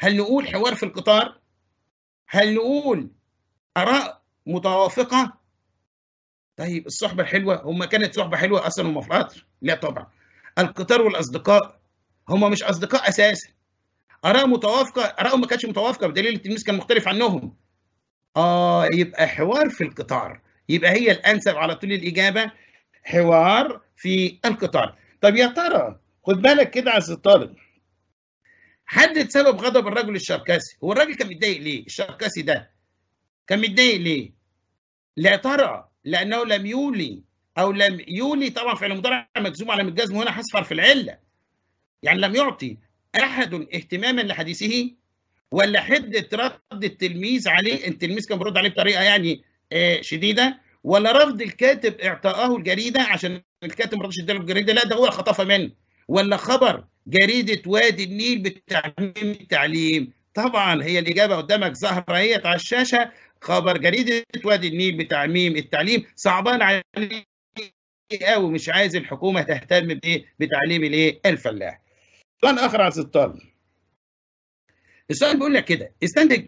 هل نقول حوار في القطار هل نقول اراء متوافقه طيب الصحبه الحلوه هم كانت صحبه حلوه اصلا هم في قطر لا طبعا القطار والاصدقاء هم مش اصدقاء اساسا اراء متوافقه ارائهم ما كانتش متوافقه بدليل التلميذ كان مختلف عنهم اه يبقى حوار في القطار يبقى هي الانسب على طول الاجابه حوار في القطار طب يا ترى خد بالك كده عز الطالب حدد سبب غضب الرجل الشركسي هو الراجل كان متضايق ليه الشركسي ده كان متضايق ليه لا ترى لانه لم يولي او لم يولي طبعا فعل المضارع مجزوم على متجزم هنا حذف في العله يعني لم يعطي احد اهتماما لحديثه ولا حده رد التلميذ عليه التلميذ كان بيرد عليه بطريقه يعني آه، شديده ولا رفض الكاتب اعطائه الجريده عشان الكاتب ما رضاش يديله الجريده لا ده هو خطفها منه ولا خبر جريده وادي النيل بتعميم التعليم طبعا هي الاجابه قدامك ظاهره هي على الشاشه خبر جريده وادي النيل بتعميم التعليم صعبان عليه قوي مش عايز الحكومه تهتم بايه بتعليم الايه الفلاح كان اخر على ستار السؤال بيقول لك كده استنتج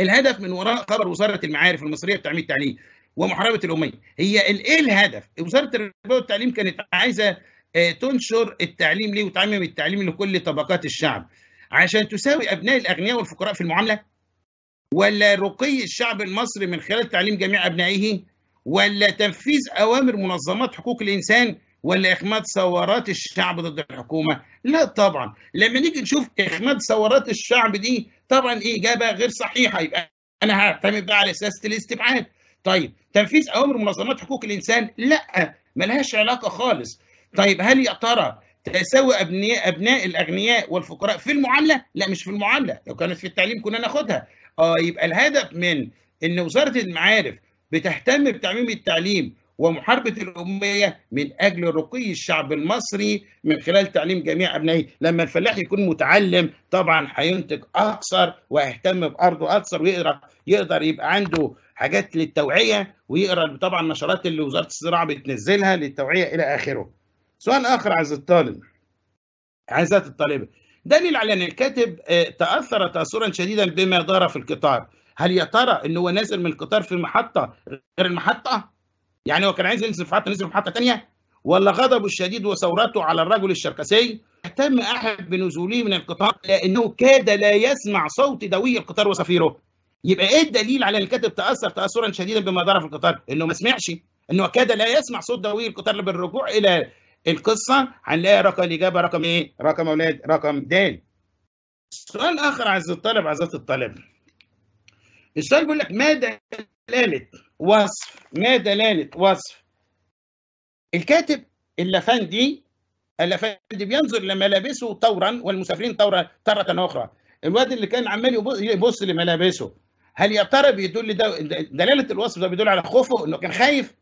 الهدف من وراء خبر وزاره المعارف المصريه بتعميد التعليم ومحاربه الاميه هي ايه الهدف؟ وزاره التربيه والتعليم كانت عايزه آه، تنشر التعليم ليه وتعمم التعليم لكل طبقات الشعب عشان تساوي ابناء الاغنياء والفقراء في المعامله ولا رقي الشعب المصري من خلال تعليم جميع ابنائه ولا تنفيذ اوامر منظمات حقوق الانسان ولا إخماد ثورات الشعب ضد الحكومة؟ لا طبعا لما نيجي نشوف إخماد ثورات الشعب دي طبعا إجابة غير صحيحة يبقى أنا هعتمد بقى على أساس الاستبعاد طيب تنفيذ أوامر منظمات حقوق الإنسان؟ لا ملهاش علاقة خالص طيب هل يا ترى تساوي ابناء ابناء الاغنياء والفقراء في المعامله؟ لا مش في المعامله، لو كانت في التعليم كنا ناخدها. اه يبقى الهدف من ان وزاره المعارف بتهتم بتعميم التعليم ومحاربة الأمية من أجل رقي الشعب المصري من خلال تعليم جميع أبنائه لما الفلاح يكون متعلم طبعا هينتج أكثر ويهتم بأرضه أكثر ويقدر يقدر يبقى عنده حاجات للتوعية ويقرأ طبعا النشرات اللي وزارة الزراعة بتنزلها للتوعية إلى آخره سؤال آخر عز الطالب عزات الطالبة دليل على أن الكاتب آه، تأثر تأثرا شديدا بما دار في القطار هل يا ترى ان هو نازل من القطار في محطه غير المحطه يعني هو كان عايز ينزل في حته نزل في حته ثانيه ولا غضبه الشديد وثورته على الرجل الشركسي اهتم احد بنزوله من القطار لانه كاد لا يسمع صوت دوي القطار وصفيره يبقى ايه الدليل على ان الكاتب تاثر تاثرا شديدا بما دار في القطار انه ما سمعش انه كاد لا يسمع صوت دوي القطار بالرجوع الى القصه هنلاقي رقم الاجابه رقم ايه رقم اولاد رقم د سؤال اخر عز الطالب عزات الطالب السؤال بيقول لك ماذا دلاله وصف ما دلالة وصف الكاتب اللفندي اللفندي بينظر لملابسه طورا والمسافرين طورا تارة أخرى الواد اللي كان عمال يبص لملابسه هل يا ترى بيدل ده دلالة الوصف ده بيدل على خوفه إنه كان خايف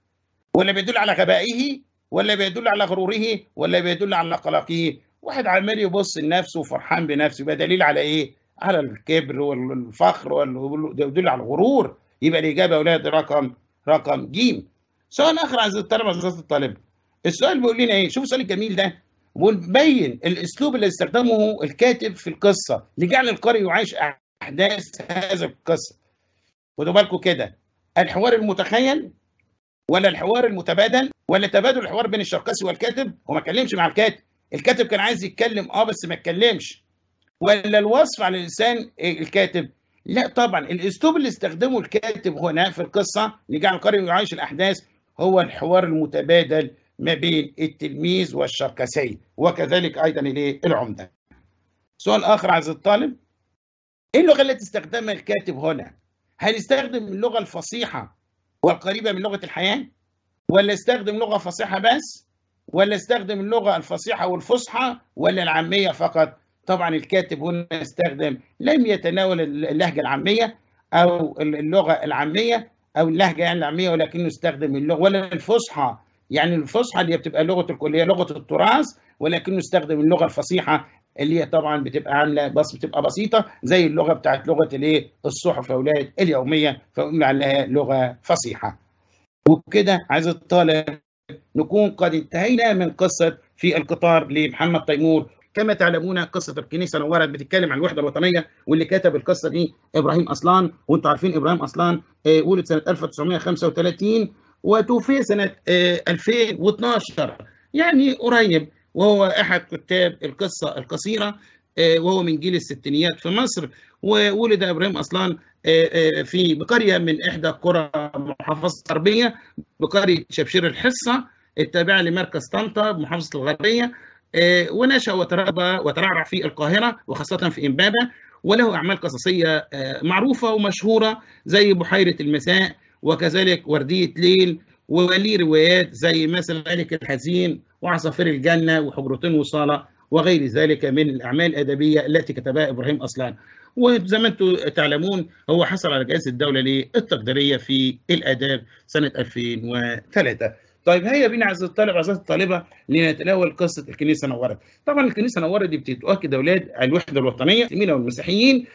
ولا بيدل على غبائه ولا بيدل على غروره ولا بيدل على قلقه واحد عمال يبص لنفسه وفرحان بنفسه يبقى دليل على ايه على الكبر والفخر ويدل على الغرور يبقى الإجابة يا أولاد رقم رقم ج سؤال آخر عزيزي الطلبة عزيزات الطالب. السؤال بيقول لنا إيه شوف السؤال الجميل ده ونبين الأسلوب اللي استخدمه الكاتب في القصة لجعل القارئ يعيش أحداث هذا القصة خدوا بالكم كده الحوار المتخيل ولا الحوار المتبادل ولا تبادل الحوار بين الشرقسي والكاتب وما اتكلمش مع الكاتب الكاتب كان عايز يتكلم اه بس ما اتكلمش ولا الوصف على لسان إيه؟ الكاتب لا طبعا الاسلوب اللي استخدمه الكاتب هنا في القصه لجعل القارئ يعيش الاحداث هو الحوار المتبادل ما بين التلميذ والشركسي وكذلك ايضا العمده. سؤال اخر عزيزي الطالب ايه اللغه التي استخدمها الكاتب هنا؟ هل استخدم اللغه الفصيحه والقريبه من لغه الحياه؟ ولا استخدم لغه فصيحه بس؟ ولا استخدم اللغه الفصيحه والفصحى ولا العاميه فقط؟ طبعا الكاتب هنا استخدم لم يتناول اللهجة العامية أو اللغة العامية أو اللهجة يعني العامية ولكنه استخدم اللغة ولا الفصحى يعني الفصحى اللي بتبقى لغة الكلية لغة التراث ولكنه استخدم اللغة الفصيحة اللي هي طبعا بتبقى عامله بس بتبقى بسيطه زي اللغه بتاعت لغه الايه الصحف اولاد اليوميه فقلنا عليها لغه فصيحه وبكده عايز الطالب نكون قد انتهينا من قصه في القطار لمحمد تيمور كما تعلمون قصه الكنيسه نورت بتتكلم عن الوحده الوطنيه واللي كتب القصه دي ابراهيم اصلان وانتم عارفين ابراهيم اصلان آه، ولد سنه 1935 وتوفي سنه 2012 آه، يعني قريب وهو احد كتاب القصه القصيره آه، وهو من جيل الستينيات في مصر وولد ابراهيم اصلان في بقريه من احدى قرى محافظه الغربيه بقريه شبشير الحصه التابعه لمركز طنطا بمحافظه الغربيه آه، ونشأ وتربى وترعرع في القاهرة وخاصة في إمبابة وله أعمال قصصية آه، معروفة ومشهورة زي بحيرة المساء وكذلك وردية ليل وليه روايات زي مثلا ملك الحزين وعصافير الجنة وحجرتين وصالة وغير ذلك من الأعمال الأدبية التي كتبها إبراهيم أصلان وزي ما أنتم تعلمون هو حصل على جائزة الدولة للتقديرية في الآداب سنة 2003 طيب هيا بينا عز الطالب عزيزي الطالبه لنتناول قصه الكنيسه نورت طبعا الكنيسه نورت دي بتؤكد اولاد الوحده الوطنيه المسلمين والمسيحيين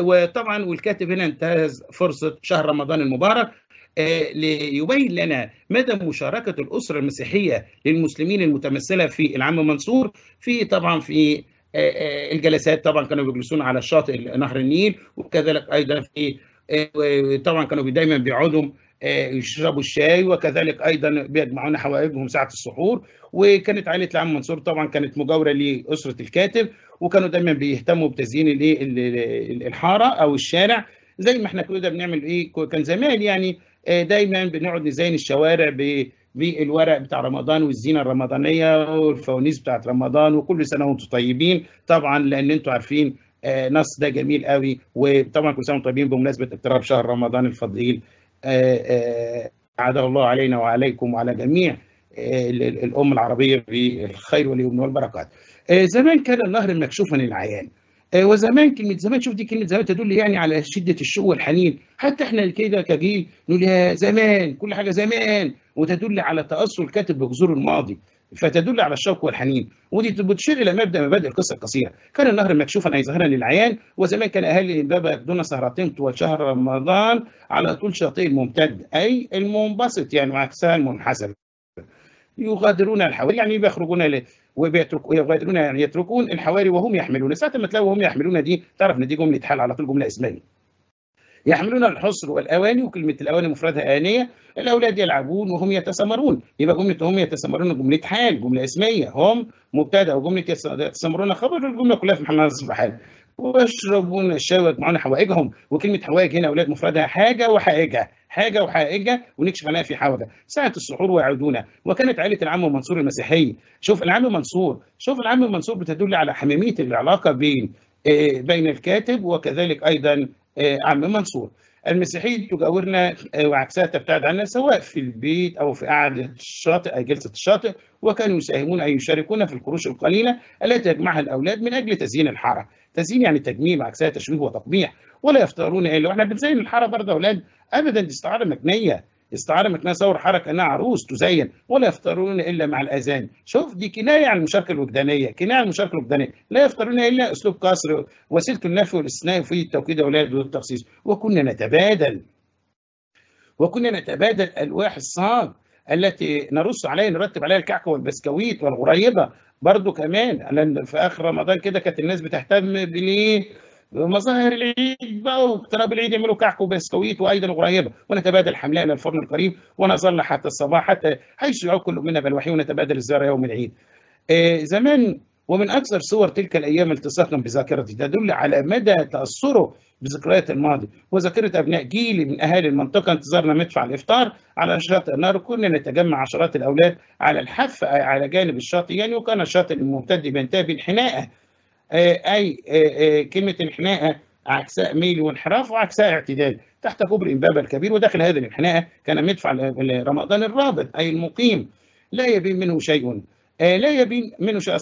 وطبعا والكاتب هنا انتهز فرصه شهر رمضان المبارك آه، ليبين لنا مدى مشاركه الاسره المسيحيه للمسلمين المتمثله في العم منصور في طبعا في آه، آه، الجلسات طبعا كانوا بيجلسون على شاطئ نهر النيل وكذلك ايضا في طبعا كانوا دايما بيقعدوا آه، يشربوا الشاي وكذلك ايضا بيجمعون حوائجهم ساعه السحور وكانت عائله العم منصور طبعا كانت مجاوره لاسره الكاتب وكانوا دايما بيهتموا بتزيين الحاره او الشارع زي ما احنا كده بنعمل ايه كان زمان يعني آه، دايما بنقعد نزين الشوارع بالورق بتاع رمضان والزينه الرمضانيه والفوانيس بتاعت رمضان وكل سنه وانتم طيبين طبعا لان انتم عارفين آه، نص ده جميل قوي وطبعا كل سنه وانتم طيبين بمناسبه اقتراب شهر رمضان الفضيل آه، آه، عاد الله علينا وعليكم وعلى جميع آه، الأمة العربية بالخير واليمن والبركات زمان كان النهر مكشوفا للعيان وزمان كلمة زمان شوف دي كلمة زمان تدل يعني على شدة الشوق والحنين حتى احنا كده كجيل نقول يا زمان كل حاجة زمان وتدل على تأصل كاتب بجذور الماضي فتدل على الشوق والحنين ودي بتشير الى مبدا مبادئ القصه القصيره كان النهر مكشوفا اي ظاهرا للعيان وزمان كان اهالي الباب يقضون سهرتين طوال شهر رمضان على طول شاطئ الممتد اي المنبسط يعني وعكسها المنحسر يغادرون الحواري يعني بيخرجون ل... وبيتركوا يغادرون يعني يتركون الحواري وهم يحملون ساعه ما تلاقوا وهم يحملون دي تعرف ان دي جمله حال على طول جمله اسميه يحملون الحصر والاواني وكلمه الاواني مفردها انيه الاولاد يلعبون وهم يتسمرون يبقى جمله هم يتسمرون جمله حال جمله اسميه هم مبتدا وجمله يتسمرون خبر الجمله كلها في محل نصب حال ويشربون الشاي ويجمعون حوائجهم وكلمه حوائج هنا اولاد مفردها حاجه وحائجها حاجه وحائجه ونكشف عنها في حوجه ساعه السحور ويعودون وكانت عائله العم منصور المسيحي شوف العم منصور شوف العم منصور بتدل على حميميه العلاقه بين آه، بين الكاتب وكذلك ايضا آه، عم منصور المسيحية تجاورنا آه، وعكسها تبتعد عنا سواء في البيت أو في قاعدة الشاطئ أو جلسة الشاطئ وكانوا يساهمون أو يشاركون في القروش القليلة التي يجمعها الأولاد من أجل تزيين الحارة تزيين يعني تجميم عكسها تشويه وتطبيع ولا يفطرون إلا وإحنا بنزين الحارة برضه أولاد أبدا دي استعارة مجنية استعارة مكنها ثور حركة أنها عروس تزين ولا يفطرون إلا مع الأذان شوف دي كناية عن المشاركة الوجدانية كناية عن المشاركة الوجدانية لا يفطرون إلا أسلوب قصر وسيلة النفي والاستثناء في التوكيد والأولاد والتخصيص وكنا نتبادل وكنا نتبادل ألواح الصاد التي نرص عليها نرتب عليها الكعكة والبسكويت والغريبة برضو كمان في آخر رمضان كده كانت الناس بتهتم بليه مظاهر العيد بقى واقتراب العيد يعملوا كعك وبسكويت وايضا قريبه ونتبادل حملها الى الفرن القريب ونظل حتى الصباح حتى يعود كل منا بالوحي ونتبادل الزياره يوم العيد. آه، زمان ومن اكثر صور تلك الايام التصاقا بذاكرتي تدل على مدى تاثره بذكريات الماضي وذاكره ابناء جيلي من اهالي المنطقه انتظرنا مدفع الافطار على شاطئ النار كنا نتجمع عشرات الاولاد على الحافه على جانب الشاطئ يعني وكان الشاطئ الممتد بينتهي بانحناءه آه، اي آه، آه، كلمه انحناءه عكساء ميل وانحراف وعكساء اعتدال تحت كوبري امبابا الكبير وداخل هذه الانحناءه كان مدفع رمضان الرابط اي المقيم لا يبين منه شيء لا يبين منه شيء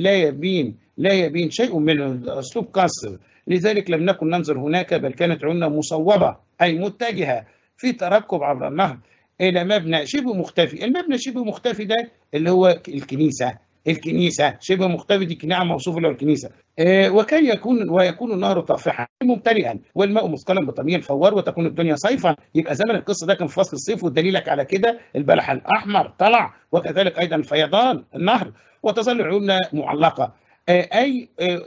لا يبين لا يبين شيء من اسلوب قصر لذلك لم نكن ننظر هناك بل كانت عيوننا مصوبه اي متجهه في ترقب عبر النهر الى مبنى شبه مختفي، المبنى شبه مختفي ده اللي هو الكنيسه الكنيسة شبه مختلف الكناعة موصوف له الكنيسة آه يكون ويكون النهر طافحا ممتلئا والماء مثقلا بطمي الفوار وتكون الدنيا صيفا يبقى زمن القصه ده كان في فصل الصيف ودليلك على كده البلح الاحمر طلع وكذلك ايضا فيضان النهر وتظل عيوننا معلقه آه، أي آه،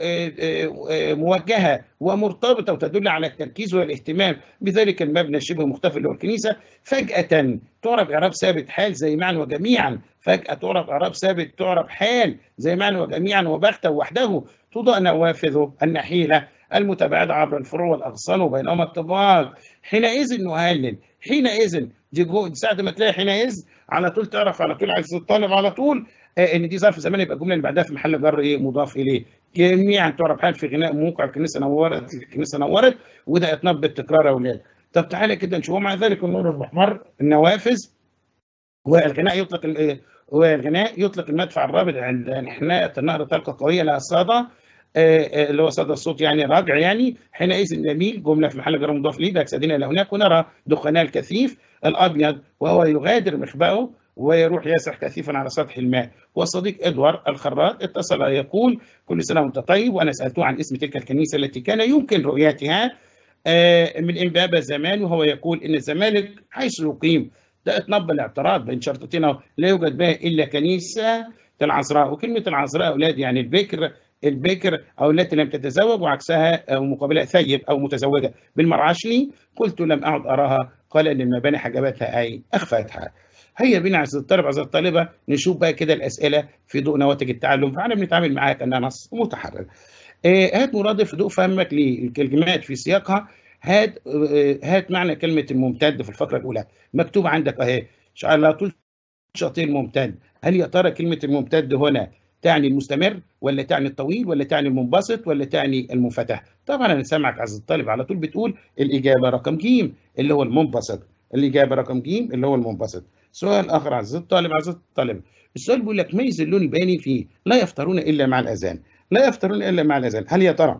آه، موجهة ومرتبطة وتدل على التركيز والاهتمام بذلك المبنى الشبه مختفي اللي هو الكنيسة فجأة تعرف إعراب ثابت حال زي معنى وجميعا فجأة تعرف إعراب ثابت تعرف حال زي معنى وجميعا وبغتة وحده تضاء نوافذه النحيلة المتباعدة عبر الفروع والأغصان وبينهما الطباق حينئذ نهلل حينئذ ساعة ما تلاقي حينئذ على طول تعرف على طول عايز الطالب على طول إيه، ان دي ظرف زمان يبقى الجمله اللي بعدها في محل جر ايه مضاف اليه جميعا تعرف حال في غناء موقع الكنيسه نورت الكنيسه نورت وده يتنبط تكرار يا اولاد طب تعالى كده نشوف مع ذلك النور الاحمر النوافذ والغناء يطلق إيه، والغناء يطلق المدفع الرابط عند انحناء النهر طلقه قويه لها صدى إيه، اللي هو صدى الصوت يعني راجع يعني حينئذ نميل جمله في محل جر مضاف ليه ده اكسدنا الى هناك ونرى دخانها الكثيف الابيض وهو يغادر مخبأه ويروح يسرح كثيفا على سطح الماء والصديق إدوار الخراط اتصل يقول كل سنة وانت طيب وأنا سألته عن اسم تلك الكنيسة التي كان يمكن رؤيتها آه، من إمبابة زمان وهو يقول إن الزمالك حيث يقيم ده اتنبا الاعتراض بين شرطتنا لا يوجد بها إلا كنيسة العذراء وكلمة العذراء أولاد يعني البكر البكر او التي لم تتزوج وعكسها آه، مقابلها ثيب او متزوجه بالمرعشلي قلت لم اعد اراها قال ان المباني حجبتها اي اخفتها هيا بينا اعزائي الطالب اعزائي الطالبه نشوف بقى كده الاسئله في ضوء نواتج التعلم فاحنا بنتعامل معاها كانها نص متحرر. آه، هات مرادف في ضوء فهمك للكلمات في سياقها هات آه، هات معنى كلمه الممتد في الفقره الاولى مكتوب عندك اهي على طول شاطئ الممتد هل يا ترى كلمه الممتد هنا تعني المستمر ولا تعني الطويل ولا تعني المنبسط ولا تعني المنفتح طبعا انا سامعك عز الطالب على طول بتقول الاجابه رقم جيم اللي هو المنبسط الاجابه رقم جيم اللي هو المنبسط سؤال آخر عزيزي الطالب عزيزي الطالب السؤال بيقول لك ميز اللون الباني فيه لا يفطرون إلا مع الأذان لا يفطرون إلا مع الأذان هل يا ترى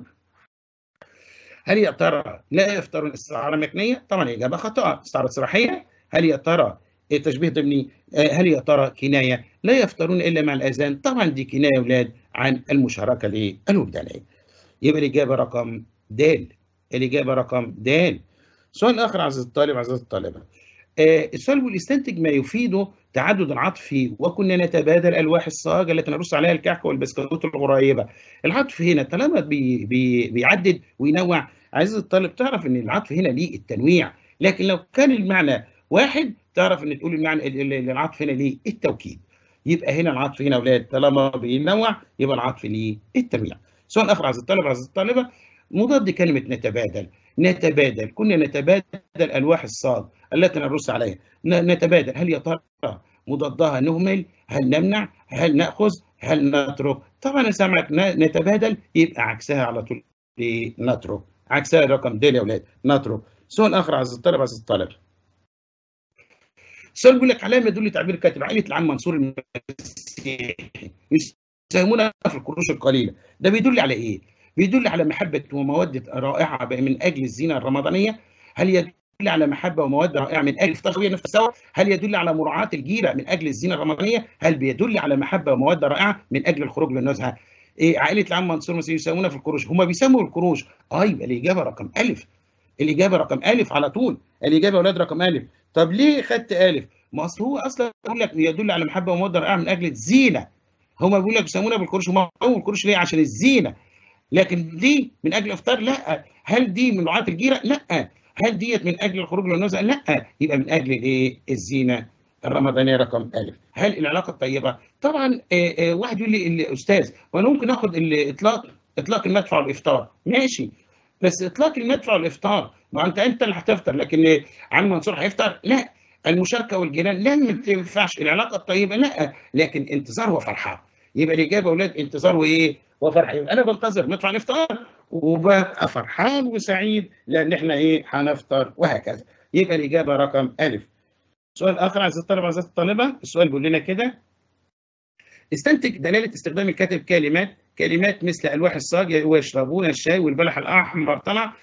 هل يا ترى لا يفطرون استعارة مكنية طبعا الإجابة خطأ استعارة صراحية هل يا ترى تشبيه ضمني آه، هل يا ترى كناية لا يفطرون إلا مع الأذان طبعا دي كناية يا أولاد عن المشاركة الوجدانية يبقى الإجابة رقم د الإجابة رقم د سؤال آخر عزيزي الطالب عزيزي الطالبة آه، السؤال يستنتج ما يفيده تعدد العطف وكنا نتبادل الواح الصاج التي نرص عليها الكعكه والبسكوت القريبه العطف هنا طالما بي بي بيعدد وينوع عزيزي الطالب تعرف ان العطف هنا ليه التنويع لكن لو كان المعنى واحد تعرف ان تقول المعنى العطف هنا ليه التوكيد يبقى هنا العطف هنا اولاد طالما بينوع يبقى العطف ليه التنويع سؤال اخر عزيزي الطالب عزيزي الطالبه مضاد كلمه نتبادل نتبادل كنا نتبادل الواح الصاج التي نرص عليها نتبادل هل يا ترى مضادها نهمل هل نمنع هل ناخذ هل نترك طبعا سمعت نتبادل يبقى عكسها على طول إيه؟ نترك عكسها الرقم ده يا اولاد نترك سؤال اخر عز الطلب عز الطلب سؤال بيقول لك علامه يدل تعبير كاتب عائله العم منصور المسيحي يساهمون في القروش القليله ده بيدل على ايه بيدل على محبه وموده رائعه من اجل الزينه الرمضانيه هل يدل على محبه وموده رائعه يعني من اجل تقوية نفس سوا؟ هل يدل على مراعاه الجيره من اجل الزينه الرمضانيه؟ هل بيدل على محبه وموده رائعه من اجل الخروج للنزهه؟ إيه عائله العم منصور مثلا يسمونها في الكروش، هم بيسموا الكروش، اه يبقى الاجابه رقم الف. الاجابه رقم الف على طول، الاجابه يا اولاد رقم الف، طب ليه خدت الف؟ ما اصل هو اصلا يقول لك يدل على محبه وموده رائعه من اجل الزينه. هم بيقول لك يسمونها بالكروش، هم الكروش ليه؟ عشان الزينه. لكن دي من اجل افطار؟ لا، هل دي من رعاه الجيره؟ لا، هل ديت من اجل الخروج للنزهه؟ لا يبقى من اجل الايه؟ الزينه الرمضانيه رقم الف. هل العلاقه الطيبه؟ طبعا آآ آه، آآ آه، واحد يقول لي استاذ وانا ممكن اخد الاطلاق اطلاق المدفع والافطار ماشي بس اطلاق المدفع والافطار ما انت انت اللي هتفطر لكن عم منصور هيفطر؟ لا المشاركه والجيران لا ما تنفعش العلاقه الطيبه لا لكن انتظار وفرحه يبقى الاجابه اولاد انتظار وايه؟ وفرحه انا بنتظر مدفع الافطار وفرحان فرحان وسعيد لان احنا ايه هنفطر وهكذا يبقى الاجابه رقم الف سؤال اخر عزيزي الطلبه عزيزي الطالبه السؤال بيقول لنا كده استنتج دلاله استخدام الكاتب كلمات كلمات مثل الواح الصاج ويشربون الشاي والبلح الاحمر طلع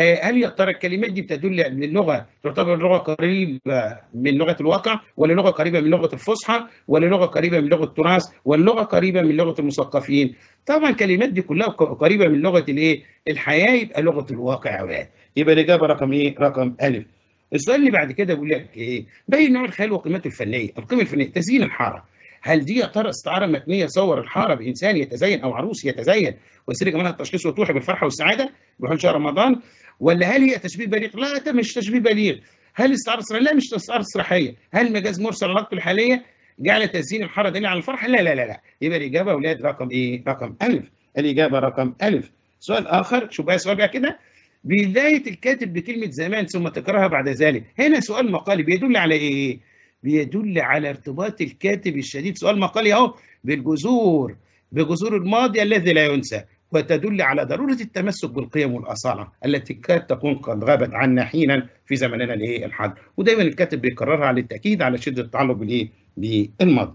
آه، هل يا ترى الكلمات دي بتدل ان يعني اللغه تعتبر لغه قريبه من لغه الواقع ولا لغه قريبه من لغه الفصحى ولا لغه قريبه من لغه التراث ولا لغه قريبه من لغه المثقفين طبعا الكلمات دي كلها قريبه من لغه الايه الحياه يبقى لغه الواقع يا اولاد يبقى الاجابه رقم ايه رقم الف السؤال اللي بعد كده بيقول لك ايه؟ بين نوع الخيال والقيمات الفنيه، القيمه الفنيه تزيين الحاره، هل دي يا ترى استعاره متنيه صور الحاره بانسان يتزين او عروس يتزين ويسرق منها التشخيص وتوحي بالفرحه والسعاده بحول شهر رمضان ولا هل هي تشبيه بليغ؟ لا ده مش تشبيه بليغ هل استعاره صراحيه؟ لا مش استعاره صراحيه هل مجاز مرسل علاقته الحاليه جعل تزيين الحاره دليل على الفرح؟ لا لا لا لا يبقى الاجابه اولاد رقم ايه؟ رقم الف الاجابه رقم الف سؤال اخر شوف بقى سؤال بقى كده بدايه الكاتب بكلمه زمان ثم تكرهها بعد ذلك هنا سؤال مقالي بيدل على ايه؟ بيدل على ارتباط الكاتب الشديد سؤال مقالي اهو بالجذور بجذور الماضي الذي لا ينسى وتدل على ضرورة التمسك بالقيم والأصالة التي كانت تكون قد غابت عنا حينا في زمننا الايه الحاضر ودايما الكاتب بيكررها على التأكيد على شدة التعلق بالايه بالماضي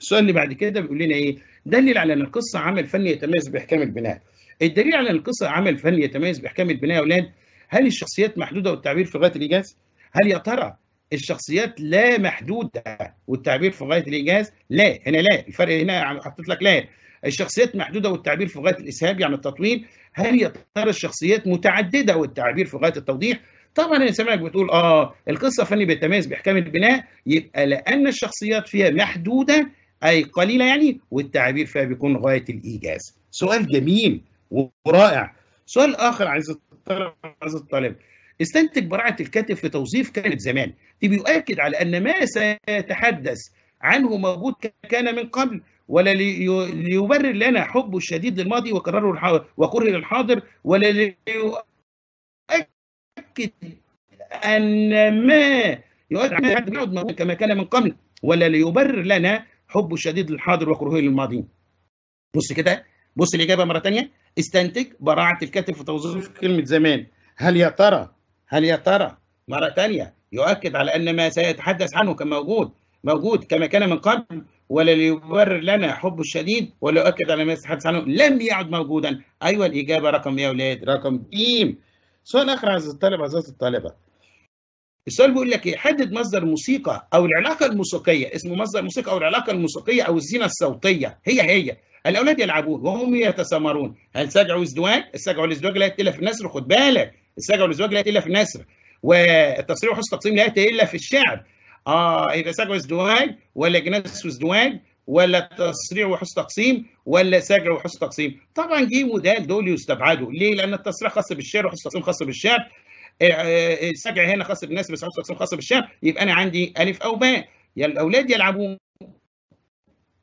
السؤال اللي بعد كده بيقول لنا ايه دلل على ان القصة عمل فني يتميز بإحكام البناء الدليل على ان القصة عمل فني يتميز بإحكام البناء يا أولاد هل الشخصيات محدودة والتعبير في غاية الإيجاز هل يا ترى الشخصيات لا محدوده والتعبير في غايه الايجاز لا هنا لا الفرق هنا يعني حطيت لك لا الشخصيات محدوده والتعبير في غايه الاسهاب يعني التطويل هل يا ترى الشخصيات متعدده والتعبير في غايه التوضيح طبعا انا سامعك بتقول اه القصه فني بيتميز باحكام البناء يبقى لان الشخصيات فيها محدوده اي قليله يعني والتعبير فيها بيكون غايه الايجاز سؤال جميل ورائع سؤال اخر عايز الطالب عايز الطالب استنتج براعة الكاتب في توظيف كانت زمان دي طيب بيؤكد على أن ما سيتحدث عنه موجود كان من قبل ولا ليبرر لنا حبه الشديد للماضي وكرره وكره للحاضر ولا ليؤكد أن ما يؤكد كما كان من قبل ولا ليبرر لنا حبه الشديد للحاضر وكرهه للماضي بص كده بص الإجابة مرة ثانيه استنتج براعة الكاتب في توظيف كلمة زمان هل يا ترى هل يا ترى مرة ثانية يؤكد على أن ما سيتحدث عنه كان موجود موجود كما كان من قبل ولا ليبرر لنا حبه الشديد ولا يؤكد على ما سيتحدث عنه لم يعد موجودا أيوة الإجابة رقم يا أولاد رقم جيم سؤال آخر عزيزة الطالب عزيزة الطالبة السؤال بيقول لك ايه حدد مصدر موسيقى او العلاقه الموسيقيه اسمه مصدر موسيقى او العلاقه الموسيقيه او الزينه الصوتيه هي هي الاولاد يلعبون وهم يتسامرون هل سجع ازدواج؟ السجع والازدواج لا يتلف النسر خد بالك السجع والزواج لا ياتي الا في النسر والتصريح وحسن التقسيم لا ياتي الا في الشعر اه يبقى سجع وازدواج ولا جناس وازدواج ولا تصريع وحسن تقسيم ولا سجع وحسن تقسيم طبعا جي ودال دول يستبعدوا ليه لان التصريح خاص بالشعر وحسن التقسيم خاص بالشعر آه، آه، السجع هنا خاص بالناس بس حسن تقسيم خاص بالشعر يبقى انا عندي الف او باء يا الاولاد يلعبون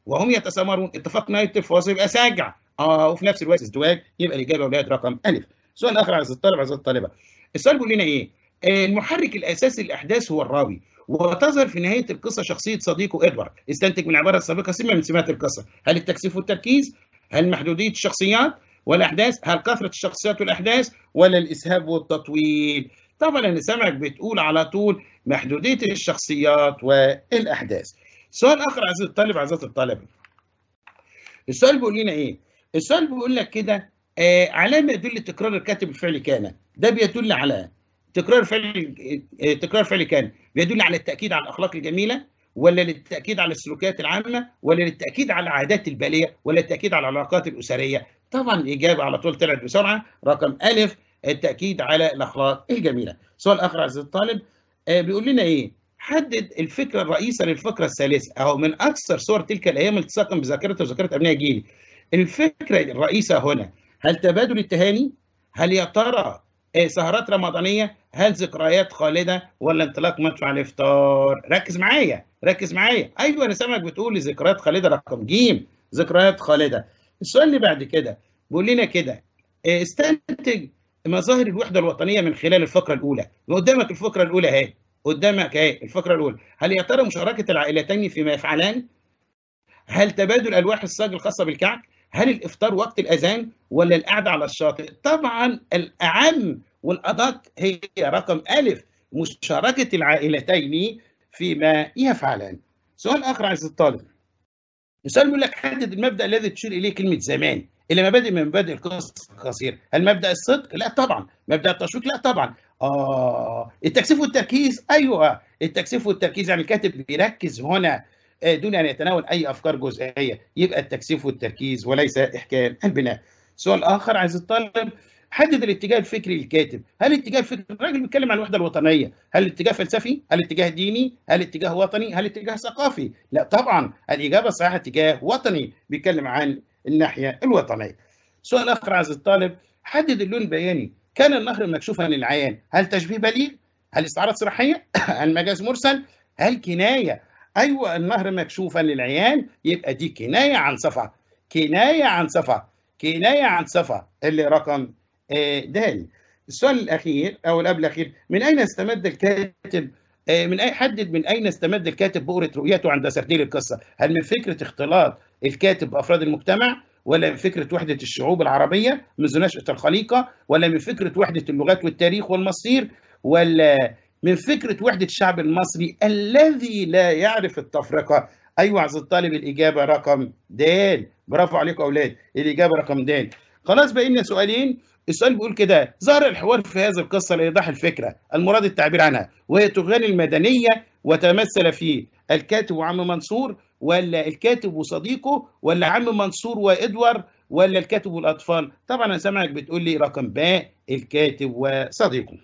وهم يتسامرون اتفاق يبقى سجع اه وفي نفس الوقت ازدواج يبقى الاجابه اولاد رقم الف سؤال اخر عز الطالب عز الطالبه السؤال بيقول لنا ايه آه، المحرك الاساسي للاحداث هو الراوي وتظهر في نهايه القصه شخصيه صديقه ادوارد استنتج من العباره السابقه سمه من سمات القصه هل التكثيف والتركيز هل محدوديه الشخصيات والاحداث هل كثره الشخصيات والاحداث ولا الاسهاب والتطويل طبعا انا سامعك بتقول على طول محدوديه الشخصيات والاحداث سؤال اخر عزيزي الطالب عزيزي الطالبه السؤال بيقول لنا ايه السؤال بيقول لك كده آه علامه يدل تكرار الكاتب الفعلي كان ده بيدل على تكرار فعل آه، تكرار فعل كان بيدل على التاكيد على الاخلاق الجميله ولا للتاكيد على السلوكيات العامه ولا للتاكيد على العادات الباليه ولا التاكيد على العلاقات الاسريه طبعا الاجابه على طول طلعت بسرعه رقم الف التاكيد على الاخلاق الجميله سؤال اخر عزيزي الطالب آه بيقول لنا ايه حدد الفكره الرئيسه للفقره الثالثه اهو من اكثر صور تلك الايام التصاقا بذاكرته وذاكره ابناء جيلي الفكره الرئيسه هنا هل تبادل التهاني هل يا ترى إيه سهرات رمضانيه هل ذكريات خالده ولا انطلاق مدفع الافطار ركز معايا ركز معايا ايوه انا سامعك بتقول ذكريات خالده رقم ج ذكريات خالده السؤال اللي بعد كده بيقول لنا كده إيه، استنتج مظاهر الوحده الوطنيه من خلال الفقره الاولى قدامك الفقره الاولى اهي قدامك اهي الفقره الاولى هل يا ترى مشاركه العائلتين فيما يفعلان هل تبادل الواح الصاج الخاصه بالكعك هل الافطار وقت الاذان ولا القعده على الشاطئ؟ طبعا الاعم والادق هي رقم الف مشاركه العائلتين فيما يفعلان. سؤال اخر عزيزي الطالب. السؤال بيقول لك حدد المبدا الذي تشير اليه كلمه زمان الى مبادئ من مبادئ القصص القصير، هل مبدا الصدق؟ لا طبعا، مبدا التشويق؟ لا طبعا، اه التكثيف والتركيز ايوه التكثيف والتركيز يعني الكاتب بيركز هنا آه، دون ان يتناول اي افكار جزئيه يبقى التكثيف والتركيز وليس احكام البناء. سؤال اخر عايز الطالب حدد الاتجاه الفكري للكاتب، هل الاتجاه الفكري الراجل بيتكلم عن الوحده الوطنيه، هل اتجاه فلسفي؟ هل اتجاه ديني؟ هل اتجاه وطني؟ هل اتجاه ثقافي؟ لا طبعا الاجابه الصحيحه اتجاه وطني بيتكلم عن الناحيه الوطنيه. سؤال اخر عايز الطالب حدد اللون البياني، كان النهر مكشوفا للعيان، هل تشبيه بليغ؟ هل استعاره صراحيه؟ هل مجاز مرسل؟ هل كنايه؟ أيوة النهر مكشوفا للعيان يبقى دي كناية عن صفا كناية عن صفا كناية عن صفا اللي رقم د آه، السؤال الأخير أو قبل الأخير من أين استمد الكاتب آه، من أي حدد من أين استمد الكاتب بؤرة رؤيته عند سردير القصة هل من فكرة اختلاط الكاتب بأفراد المجتمع ولا من فكرة وحدة الشعوب العربية منذ نشأة الخليقة ولا من فكرة وحدة اللغات والتاريخ والمصير ولا من فكره وحده الشعب المصري الذي لا يعرف التفرقه ايوه عز الطالب الاجابه رقم د برافو عليكم اولاد الاجابه رقم د خلاص بقينا سؤالين السؤال بيقول كده ظهر الحوار في هذه القصه لايضاح الفكره المراد التعبير عنها وهي طغيان المدنيه وتمثل في الكاتب وعم منصور ولا الكاتب وصديقه ولا عم منصور وادوار ولا الكاتب والاطفال طبعا انا سامعك بتقول لي رقم باء الكاتب وصديقه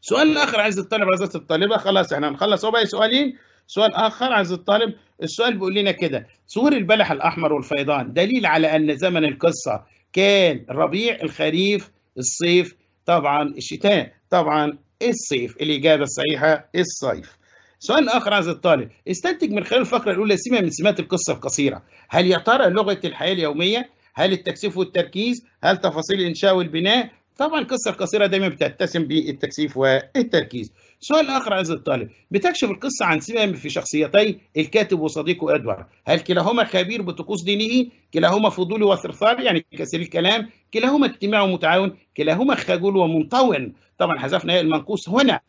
سؤال اخر عايز الطالب عايز الطالبه خلاص احنا هنخلص اهو باقي سؤالين سؤال اخر عايز الطالب السؤال بيقول لنا كده صور البلح الاحمر والفيضان دليل على ان زمن القصه كان ربيع الخريف الصيف طبعا الشتاء طبعا الصيف الاجابه الصحيحه الصيف سؤال اخر عايز الطالب استنتج من خلال الفقره الاولى سمه من سمات القصه القصيره هل يا ترى لغه الحياه اليوميه هل التكثيف والتركيز هل تفاصيل الانشاء والبناء طبعا القصه القصيره دايما بتتسم بالتكثيف والتركيز سؤال اخر عزيزي الطالب بتكشف القصه عن سمه في شخصيتي الكاتب وصديقه ادوارد هل كلاهما خبير بطقوس دينه كلاهما فضولي وثرثار يعني كثير الكلام كلاهما اجتماعي ومتعاون كلاهما خجول ومنطون طبعا حذفنا المنقوص هنا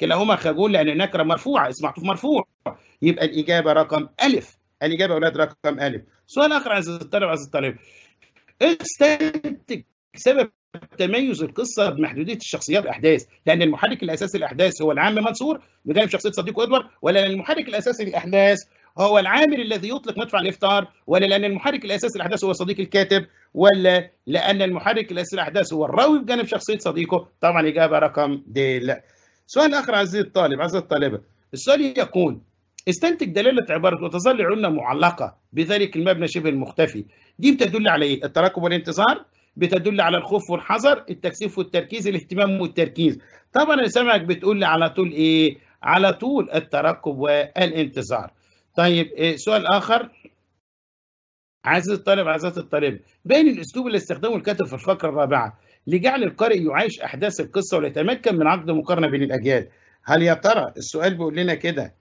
كلاهما خجول لان النكره مرفوعه اسم معطوف مرفوع يبقى الاجابه رقم الف الاجابه يا اولاد رقم الف سؤال اخر عزيزي الطالب عزيزي الطالب استنتج سبب تميز القصه بمحدوديه الشخصيات الاحداث لان المحرك الاساسي للاحداث هو العم منصور بجانب شخصيه صديقه ادوار ولا لان المحرك الاساسي للاحداث هو العامل الذي يطلق مدفع الافطار ولا لان المحرك الاساسي للاحداث هو صديق الكاتب ولا لان المحرك الاساسي للاحداث هو الراوي بجانب شخصيه صديقه طبعا اجابه رقم د لا سؤال اخر عزيزي الطالب عزيزي الطالبه السؤال يكون استنتج دلالة عبارة وتظل عنا معلقة بذلك المبنى شبه المختفي دي بتدل على ايه؟ التراكم والانتظار بتدل على الخوف والحذر التكثيف والتركيز الاهتمام والتركيز طبعا انا سامعك بتقول لي على طول ايه على طول الترقب والانتظار طيب إيه، سؤال اخر عزيز الطالب عزيزات الطالب بين الاسلوب اللي استخدمه الكاتب في الفقره الرابعه لجعل القارئ يعيش احداث القصه ويتمكن من عقد مقارنه بين الاجيال هل يا ترى السؤال بيقول لنا كده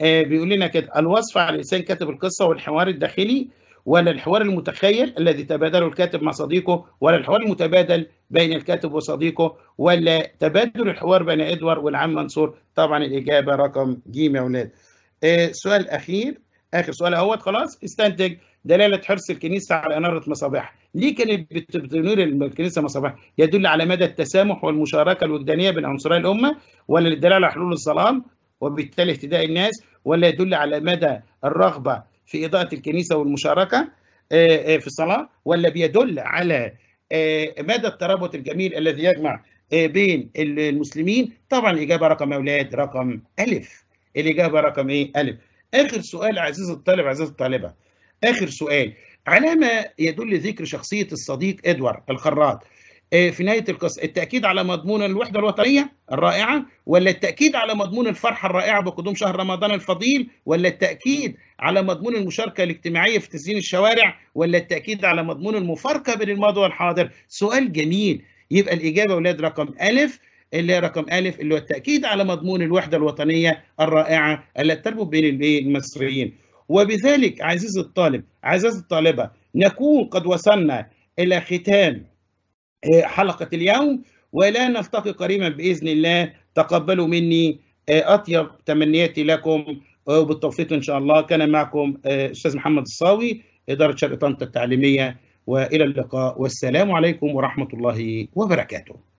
آه بيقول لنا كده الوصف على لسان كاتب القصه والحوار الداخلي ولا الحوار المتخيل الذي تبادله الكاتب مع صديقه ولا الحوار المتبادل بين الكاتب وصديقه ولا تبادل الحوار بين ادوار والعم منصور طبعا الاجابه رقم ج يا اولاد آه، سؤال اخير اخر سؤال اهوت خلاص استنتج دلاله حرص الكنيسه على اناره مصابيحها ليه كانت بتنير الكنيسه مصابيحها يدل على مدى التسامح والمشاركه الوجدانيه بين عنصري الامه ولا للدلاله على حلول الظلام وبالتالي اهتداء الناس ولا يدل على مدى الرغبه في إضاءة الكنيسة والمشاركة آه، آه، في الصلاة ولا بيدل على آه، مدى الترابط الجميل الذي يجمع بين المسلمين طبعا الإجابة رقم أولاد رقم ألف الإجابة رقم إيه ألف آخر سؤال عزيز الطالب عزيز الطالبة آخر سؤال على ما يدل ذكر شخصية الصديق إدوارد الخراط إيه، في نهايه القصه التاكيد على مضمون الوحده الوطنيه الرائعه ولا التاكيد على مضمون الفرحه الرائعه بقدوم شهر رمضان الفضيل ولا التاكيد على مضمون المشاركه الاجتماعيه في تزيين الشوارع ولا التاكيد على مضمون المفارقه بين الماضي والحاضر سؤال جميل يبقى الاجابه اولاد رقم الف اللي رقم الف اللي هو التاكيد على مضمون الوحده الوطنيه الرائعه التي تربط بين المصريين وبذلك عزيزي الطالب عزيزي الطالبه نكون قد وصلنا الى ختام آه، حلقة اليوم ولا نلتقي قريبا بإذن الله تقبلوا مني آه، أطيب تمنياتي لكم آه، وبالتوفيق إن شاء الله كان معكم أستاذ محمد الصاوي إدارة شرق طنطا التعليمية وإلى اللقاء والسلام عليكم ورحمة الله وبركاته